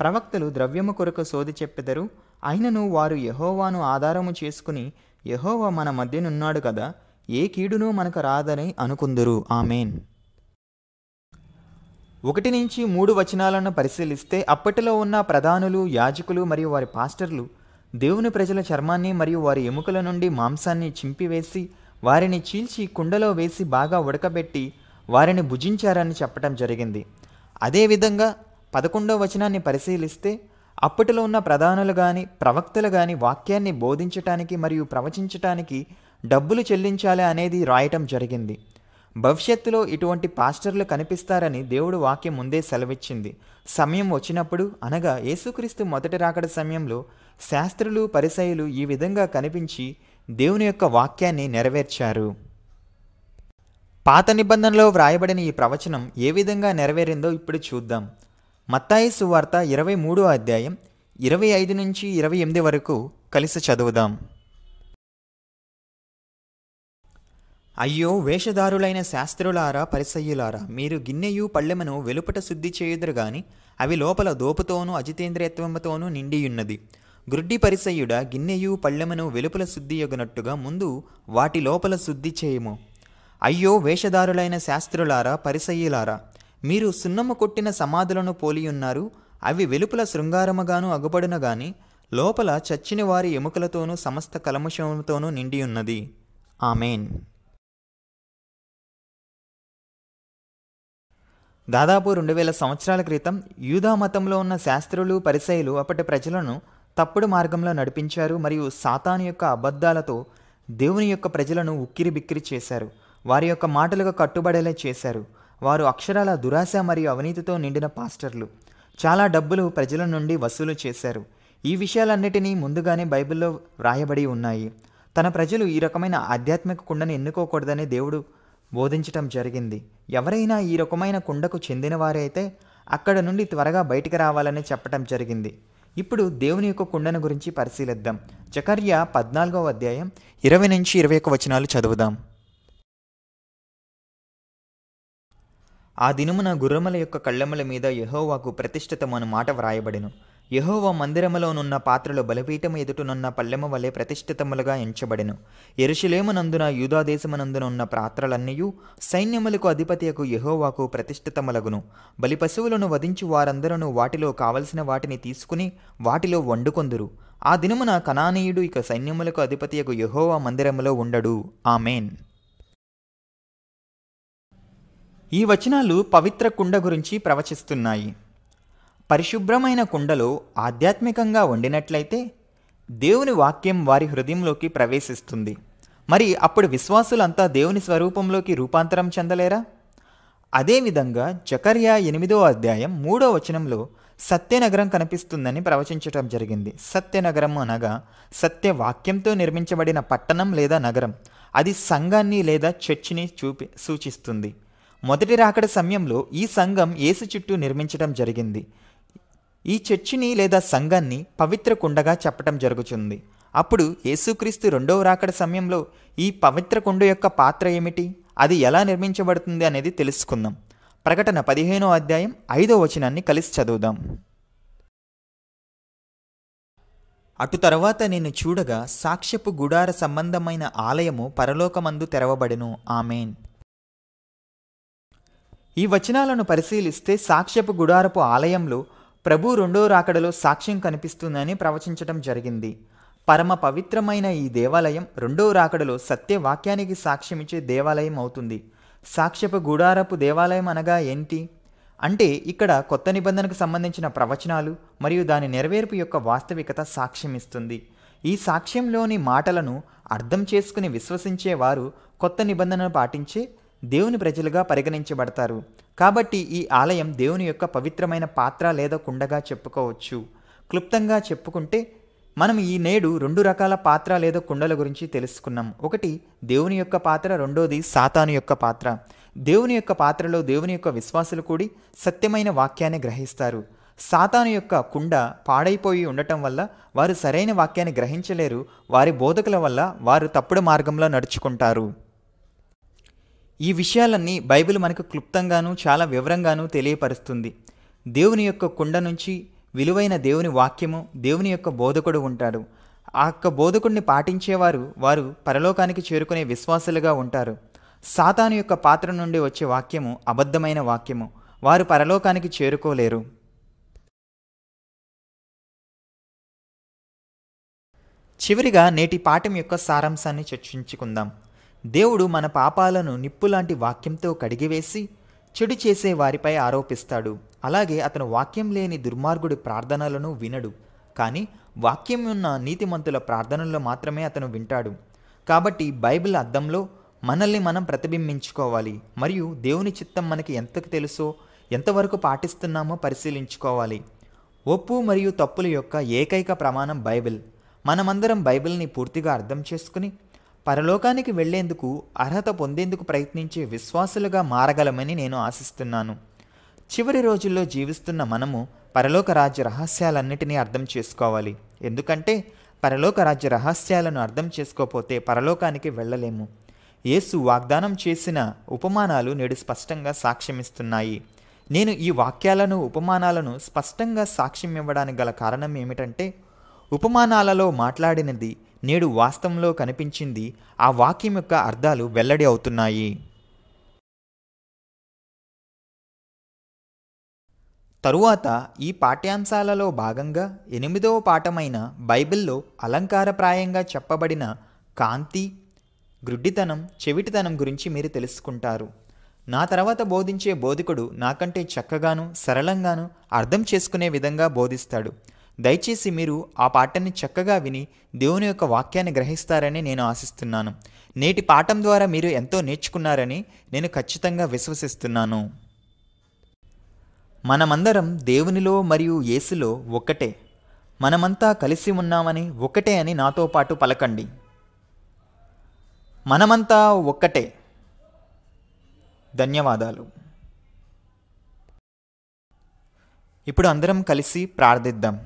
ప్రవక్తలు ద్రవ్యము కొరకు సోది చెప్పెదరు అయినను వారు యహోవాను ఆధారము చేసుకుని యహోవా మన మధ్యనున్నాడు కదా ఏ కీడునూ మనకు రాదని అనుకుందురు ఆమెన్ ఒకటి నుంచి మూడు వచనాలను పరిశీలిస్తే అప్పటిలో ఉన్న ప్రధానులు యాజకులు మరియు వారి పాస్టర్లు దేవుని ప్రజల చర్మాన్ని మరియు వారి ఎముకల నుండి మాంసాన్ని చింపివేసి వారిని చీల్చి కుండలో వేసి బాగా ఉడకబెట్టి వారిని భుజించారని చెప్పడం జరిగింది అదేవిధంగా పదకొండవ వచనాన్ని పరిశీలిస్తే అప్పటిలో ఉన్న ప్రధానులు కానీ ప్రవక్తలు కానీ వాక్యాన్ని బోధించటానికి మరియు ప్రవచించటానికి డబ్బులు చెల్లించాలి అనేది రాయటం జరిగింది భవిష్యత్తులో ఇటువంటి పాస్టర్లు కనిపిస్తారని దేవుడు వాక్యం ముందే సెలవిచ్చింది సమయం వచ్చినప్పుడు అనగా యేసుక్రీస్తు మొదటి రాకడ సమయంలో శాస్త్రులు పరిసయులు ఈ విధంగా కనిపించి దేవుని యొక్క వాక్యాన్ని నెరవేర్చారు పాత నిబంధనలో వ్రాయబడిన ఈ ప్రవచనం ఏ విధంగా నెరవేరిందో ఇప్పుడు చూద్దాం మత్తాయి సువార్త ఇరవై మూడో అధ్యాయం ఇరవై ఐదు నుంచి ఇరవై ఎనిమిది వరకు కలిసి చదువుదాం అయ్యో వేషధారులైన శాస్త్రులారా పరిసయ్యులారా మీరు గిన్నెయు పళ్ళెమను వెలుపట శుద్ధి చేయుదురు గాని అవి లోపల దోపుతోనూ అజితేంద్రియత్వంతోనూ నిండియున్నది గ్రుడ్డి పరిసయ్యుడ గిన్నెయు పళ్ళెమను వెలుపల శుద్ధి శుద్ధియొగనట్టుగా ముందు వాటి లోపల శుద్ధి చేయము అయ్యో వేషధారులైన శాస్త్రులారా పరిసయ్యులారా మీరు సున్నము కొట్టిన సమాధులను పోలియున్నారు అవి వెలుపల శృంగారముగాను అగుపడున గాని లోపల చచ్చిన వారి ఎముకలతోనూ సమస్త కలముషములతోనూ నిండియున్నది ఆమెన్ దాదాపు రెండు వేల సంవత్సరాల క్రితం యూదా మతంలో ఉన్న శాస్త్రులు పరిసయులు అప్పటి ప్రజలను తప్పుడు మార్గంలో నడిపించారు మరియు సాతాను యొక్క అబద్ధాలతో దేవుని యొక్క ప్రజలను ఉక్కిరి బిక్కిరి చేశారు వారి యొక్క మాటలకు కట్టుబడేలా చేశారు వారు అక్షరాల దురాశ మరియు అవినీతితో నిండిన పాస్టర్లు చాలా డబ్బులు ప్రజల నుండి వసూలు చేశారు ఈ విషయాలన్నిటినీ ముందుగానే బైబిల్లో వ్రాయబడి ఉన్నాయి తన ప్రజలు ఈ రకమైన ఆధ్యాత్మిక కుండను ఎన్నుకోకూడదని దేవుడు బోధించటం జరిగింది ఎవరైనా ఈ రకమైన కుండకు చెందినవారైతే అక్కడ నుండి త్వరగా బయటికి రావాలని చెప్పటం జరిగింది ఇప్పుడు దేవుని యొక్క కుండను గురించి పరిశీలిద్దాం జకర్య పద్నాలుగవ అధ్యాయం ఇరవై నుంచి ఇరవై ఒక వచనాలు చదువుదాం ఆ దినమున గుర్రముల యొక్క కళ్ళముల మీద యహోవాకు ప్రతిష్ఠితమైన మాట వ్రాయబడిను యహోవ మందిరములోనున్న పాత్రలు బలిపీఠము ఎదుటనున్న పల్లెము వలె ప్రతిష్ఠితములుగా ఎంచబడెను ఎరుషులేమునందున యూదాదేశమునందున ఉన్న పాత్రలన్నయూ సైన్యములకు అధిపతియకు యహోవాకు ప్రతిష్ఠితములగును బలి పశువులను వధించి వారందరూ వాటిలో కావలసిన వాటిని తీసుకుని వాటిలో వండుకొందురు ఆ దినమున కనానీయుడు ఇక సైన్యములకు అధిపతియకు యహోవా మందిరములో ఉండడు ఆమెన్ ఈ వచనాలు పవిత్ర కుండ గురించి ప్రవచిస్తున్నాయి పరిశుభ్రమైన కుండలో ఆధ్యాత్మికంగా వండినట్లయితే దేవుని వాక్యం వారి హృదయంలోకి ప్రవేశిస్తుంది మరి అప్పుడు విశ్వాసులంతా దేవుని స్వరూపంలోకి రూపాంతరం చెందలేరా అదేవిధంగా జకర్యా ఎనిమిదో అధ్యాయం మూడో వచనంలో సత్యనగరం కనిపిస్తుందని ప్రవచించటం జరిగింది సత్యనగరం అనగా సత్యవాక్యంతో నిర్మించబడిన పట్టణం లేదా నగరం అది సంఘాన్ని లేదా చర్చిని చూపి సూచిస్తుంది మొదటి రాకడ సమయంలో ఈ సంఘం ఏసు చుట్టూ నిర్మించడం జరిగింది ఈ చర్చిని లేదా సంఘాన్ని పవిత్ర కుండగా చెప్పటం జరుగుతుంది అప్పుడు యేసుక్రీస్తు రెండవ రాకడ సమయంలో ఈ పవిత్ర కుండ యొక్క పాత్ర ఏమిటి అది ఎలా నిర్మించబడుతుంది అనేది తెలుసుకుందాం ప్రకటన పదిహేనో అధ్యాయం ఐదో వచనాన్ని కలిసి చదువుదాం అటు తర్వాత నేను చూడగా సాక్ష్యపు గుడార సంబంధమైన ఆలయము పరలోకమందు తెరవబడెను ఆమెన్ ఈ వచనాలను పరిశీలిస్తే సాక్ష్యపు గుడారపు ఆలయంలో ప్రభు రెండో రాకడలో సాక్ష్యం కనిపిస్తుందని ప్రవచించటం జరిగింది పరమ పవిత్రమైన ఈ దేవాలయం రెండో రాకడలో సత్యవాక్యానికి సాక్ష్యమిచ్చే దేవాలయం అవుతుంది సాక్ష్యపు గుడారపు దేవాలయం అనగా ఏంటి అంటే ఇక్కడ కొత్త నిబంధనకు సంబంధించిన ప్రవచనాలు మరియు దాని నెరవేర్పు యొక్క వాస్తవికత సాక్ష్యమిస్తుంది ఈ సాక్ష్యంలోని మాటలను అర్థం చేసుకుని విశ్వసించే వారు కొత్త నిబంధనను పాటించే దేవుని ప్రజలుగా పరిగణించబడతారు కాబట్టి ఈ ఆలయం దేవుని యొక్క పవిత్రమైన పాత్ర లేదా కుండగా చెప్పుకోవచ్చు క్లుప్తంగా చెప్పుకుంటే మనం ఈ నేడు రెండు రకాల పాత్ర లేదా కుండల గురించి తెలుసుకున్నాం ఒకటి దేవుని యొక్క పాత్ర రెండోది సాతాను యొక్క పాత్ర దేవుని యొక్క పాత్రలో దేవుని యొక్క విశ్వాసులు కూడి సత్యమైన వాక్యాన్ని గ్రహిస్తారు సాతాను యొక్క కుండ పాడైపోయి ఉండటం వల్ల వారు సరైన వాక్యాన్ని గ్రహించలేరు వారి బోధకుల వల్ల వారు తప్పుడు మార్గంలో నడుచుకుంటారు ఈ విషయాలన్నీ బైబిల్ మనకు క్లుప్తంగాను చాలా వివరంగాను తెలియపరుస్తుంది దేవుని యొక్క కుండ నుంచి విలువైన దేవుని వాక్యము దేవుని యొక్క బోధకుడు ఉంటాడు ఆ యొక్క బోధకుడిని పాటించేవారు వారు పరలోకానికి చేరుకునే విశ్వాసులుగా ఉంటారు సాతాను యొక్క పాత్ర నుండి వచ్చే వాక్యము అబద్ధమైన వాక్యము వారు పరలోకానికి చేరుకోలేరు చివరిగా నేటి పాఠం యొక్క సారాంశాన్ని చర్చించుకుందాం దేవుడు మన పాపాలను నిప్పులాంటి వాక్యంతో కడిగివేసి చెడు చేసే వారిపై ఆరోపిస్తాడు అలాగే అతను వాక్యం లేని దుర్మార్గుడి ప్రార్థనలను వినడు కానీ వాక్యం ఉన్న నీతిమంతుల ప్రార్థనల్లో మాత్రమే అతను వింటాడు కాబట్టి బైబిల్ అద్దంలో మనల్ని మనం ప్రతిబింబించుకోవాలి మరియు దేవుని చిత్తం మనకి ఎంతకు తెలుసో ఎంతవరకు పాటిస్తున్నామో పరిశీలించుకోవాలి ఒప్పు మరియు తప్పుల యొక్క ఏకైక ప్రమాణం బైబిల్ మనమందరం బైబిల్ని పూర్తిగా అర్థం చేసుకుని పరలోకానికి వెళ్లేందుకు అర్హత పొందేందుకు ప్రయత్నించే విశ్వాసులుగా మారగలమని నేను ఆశిస్తున్నాను చివరి రోజుల్లో జీవిస్తున్న మనము పరలోక రాజ్య రహస్యాలన్నిటినీ అర్థం చేసుకోవాలి ఎందుకంటే పరలోక రాజ్య రహస్యాలను అర్థం చేసుకోకపోతే పరలోకానికి వెళ్ళలేము యేసు వాగ్దానం చేసిన ఉపమానాలు నేడు స్పష్టంగా సాక్ష్యమిస్తున్నాయి నేను ఈ వాక్యాలను ఉపమానాలను స్పష్టంగా సాక్ష్యం ఇవ్వడానికి గల కారణం ఏమిటంటే ఉపమానాలలో మాట్లాడినది నేడు వాస్తవంలో కనిపించింది ఆ వాక్యం యొక్క అర్థాలు వెల్లడి అవుతున్నాయి తరువాత ఈ పాఠ్యాంశాలలో భాగంగా ఎనిమిదవ పాఠమైన బైబిల్లో అలంకారప్రాయంగా చెప్పబడిన కాంతి గ్రుడ్డితనం చెవిటితనం గురించి మీరు తెలుసుకుంటారు నా తర్వాత బోధించే బోధికుడు నాకంటే చక్కగాను సరళంగాను అర్థం చేసుకునే విధంగా బోధిస్తాడు దయచేసి మీరు ఆ పాటని చక్కగా విని దేవుని యొక్క వాక్యాన్ని గ్రహిస్తారని నేను ఆశిస్తున్నాను నేటి పాఠం ద్వారా మీరు ఎంతో నేర్చుకున్నారని నేను ఖచ్చితంగా విశ్వసిస్తున్నాను మనమందరం దేవునిలో మరియు యేసులో ఒక్కటే మనమంతా కలిసి ఉన్నామని ఒకటే అని నాతో పాటు పలకండి మనమంతా ఒక్కటే ధన్యవాదాలు ఇప్పుడు అందరం కలిసి ప్రార్థిద్దాం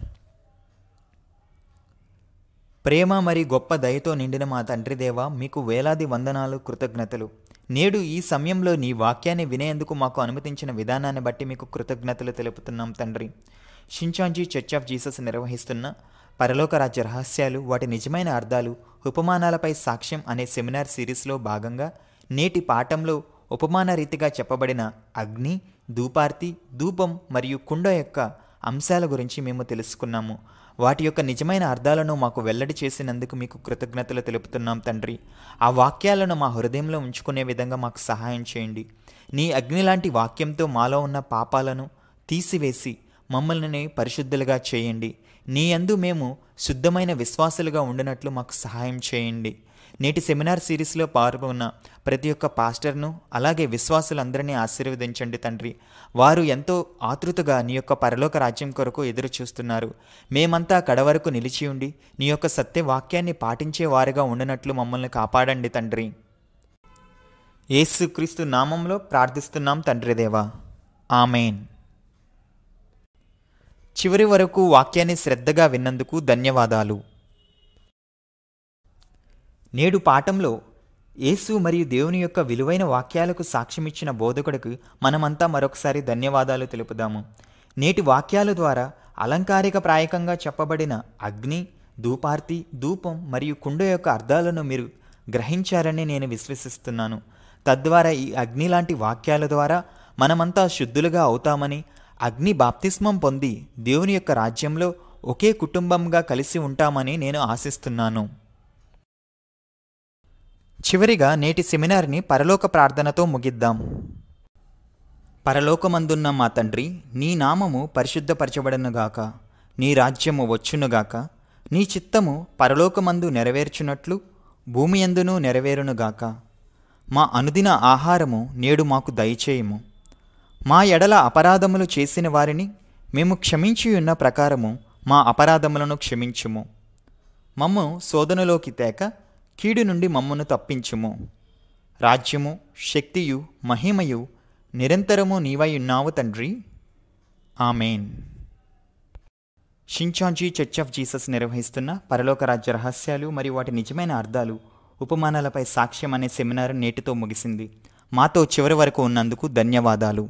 ప్రేమ మరి గొప్ప దయతో నిండిన మా తండ్రి దేవ మీకు వేలాది వందనాలు కృతజ్ఞతలు నేడు ఈ సమయంలో నీ వాక్యాన్ని వినేందుకు మాకు అనుమతించిన విధానాన్ని బట్టి మీకు కృతజ్ఞతలు తెలుపుతున్నాం తండ్రి షించాంజీ చర్చ్ ఆఫ్ జీసస్ నిర్వహిస్తున్న పరలోక రాజ్య రహస్యాలు వాటి నిజమైన అర్థాలు ఉపమానాలపై సాక్ష్యం అనే సెమినార్ సిరీస్లో భాగంగా నేటి పాఠంలో ఉపమాన రీతిగా చెప్పబడిన అగ్ని ధూపార్తి ధూపం మరియు కుండ యొక్క అంశాల గురించి మేము తెలుసుకున్నాము వాటి యొక్క నిజమైన అర్థాలను మాకు వెల్లడి చేసినందుకు మీకు కృతజ్ఞతలు తెలుపుతున్నాం తండ్రి ఆ వాక్యాలను మా హృదయంలో ఉంచుకునే విధంగా మాకు సహాయం చేయండి నీ అగ్ని లాంటి వాక్యంతో మాలో ఉన్న పాపాలను తీసివేసి మమ్మల్ని పరిశుద్ధులుగా చేయండి నీ అందు మేము శుద్ధమైన విశ్వాసులుగా ఉండినట్లు మాకు సహాయం చేయండి నేటి సెమినార్ సిరీస్లో పాల్గొన్న ప్రతి ఒక్క పాస్టర్ను అలాగే విశ్వాసులందరినీ ఆశీర్వదించండి తండ్రి వారు ఎంతో ఆతృతగా నీ యొక్క పరలోక రాజ్యం కొరకు ఎదురు చూస్తున్నారు మేమంతా కడవరకు నిలిచి ఉండి నీ యొక్క సత్యవాక్యాన్ని వారిగా ఉండనట్లు మమ్మల్ని కాపాడండి తండ్రి ఏసుక్రీస్తు నామంలో ప్రార్థిస్తున్నాం తండ్రి దేవా ఆమెన్ చివరి వరకు వాక్యాన్ని శ్రద్ధగా విన్నందుకు ధన్యవాదాలు నేడు పాఠంలో యేసు మరియు దేవుని యొక్క విలువైన వాక్యాలకు సాక్ష్యమిచ్చిన బోధకుడికి మనమంతా మరొకసారి ధన్యవాదాలు తెలుపుదాము నేటి వాక్యాల ద్వారా అలంకారిక ప్రాయకంగా చెప్పబడిన అగ్ని ధూపార్తి ధూపం మరియు కుండ యొక్క అర్థాలను మీరు గ్రహించారని నేను విశ్వసిస్తున్నాను తద్వారా ఈ అగ్ని లాంటి వాక్యాల ద్వారా మనమంతా శుద్ధులుగా అవుతామని అగ్ని బాప్తిస్మం పొంది దేవుని యొక్క రాజ్యంలో ఒకే కుటుంబంగా కలిసి ఉంటామని నేను ఆశిస్తున్నాను చివరిగా నేటి సెమినార్ని పరలోక ప్రార్థనతో ముగిద్దాం పరలోకమందున్న మా తండ్రి నీ నామము పరిశుద్ధపరచబడనుగాక నీ రాజ్యము వచ్చునుగాక నీ చిత్తము పరలోకమందు నెరవేర్చునట్లు భూమి ఎందునూ నెరవేరునుగాక మా అనుదిన ఆహారము నేడు మాకు దయచేయము మా ఎడల అపరాధములు చేసిన వారిని మేము క్షమించియున్న ప్రకారము మా అపరాధములను క్షమించుము మమ్ము శోధనలోకి తేక కీడు నుండి మమ్మను తప్పించుము రాజ్యము శక్తియు మహిమయు నిరంతరము నీవై ఉన్నావు తండ్రి amen Shincheonji church of Jesus నిర్వహిస్తున్న పరలోక రాజ్య రహస్యాలు మరియు వాటి నిజమైన అర్థాలు ఉపమానాలపై సాక్ష్యం అనే సెమినార్ నేటితో ముగిసింది మాతో చివరి వరకు ఉన్నందుకు ధన్యవాదాలు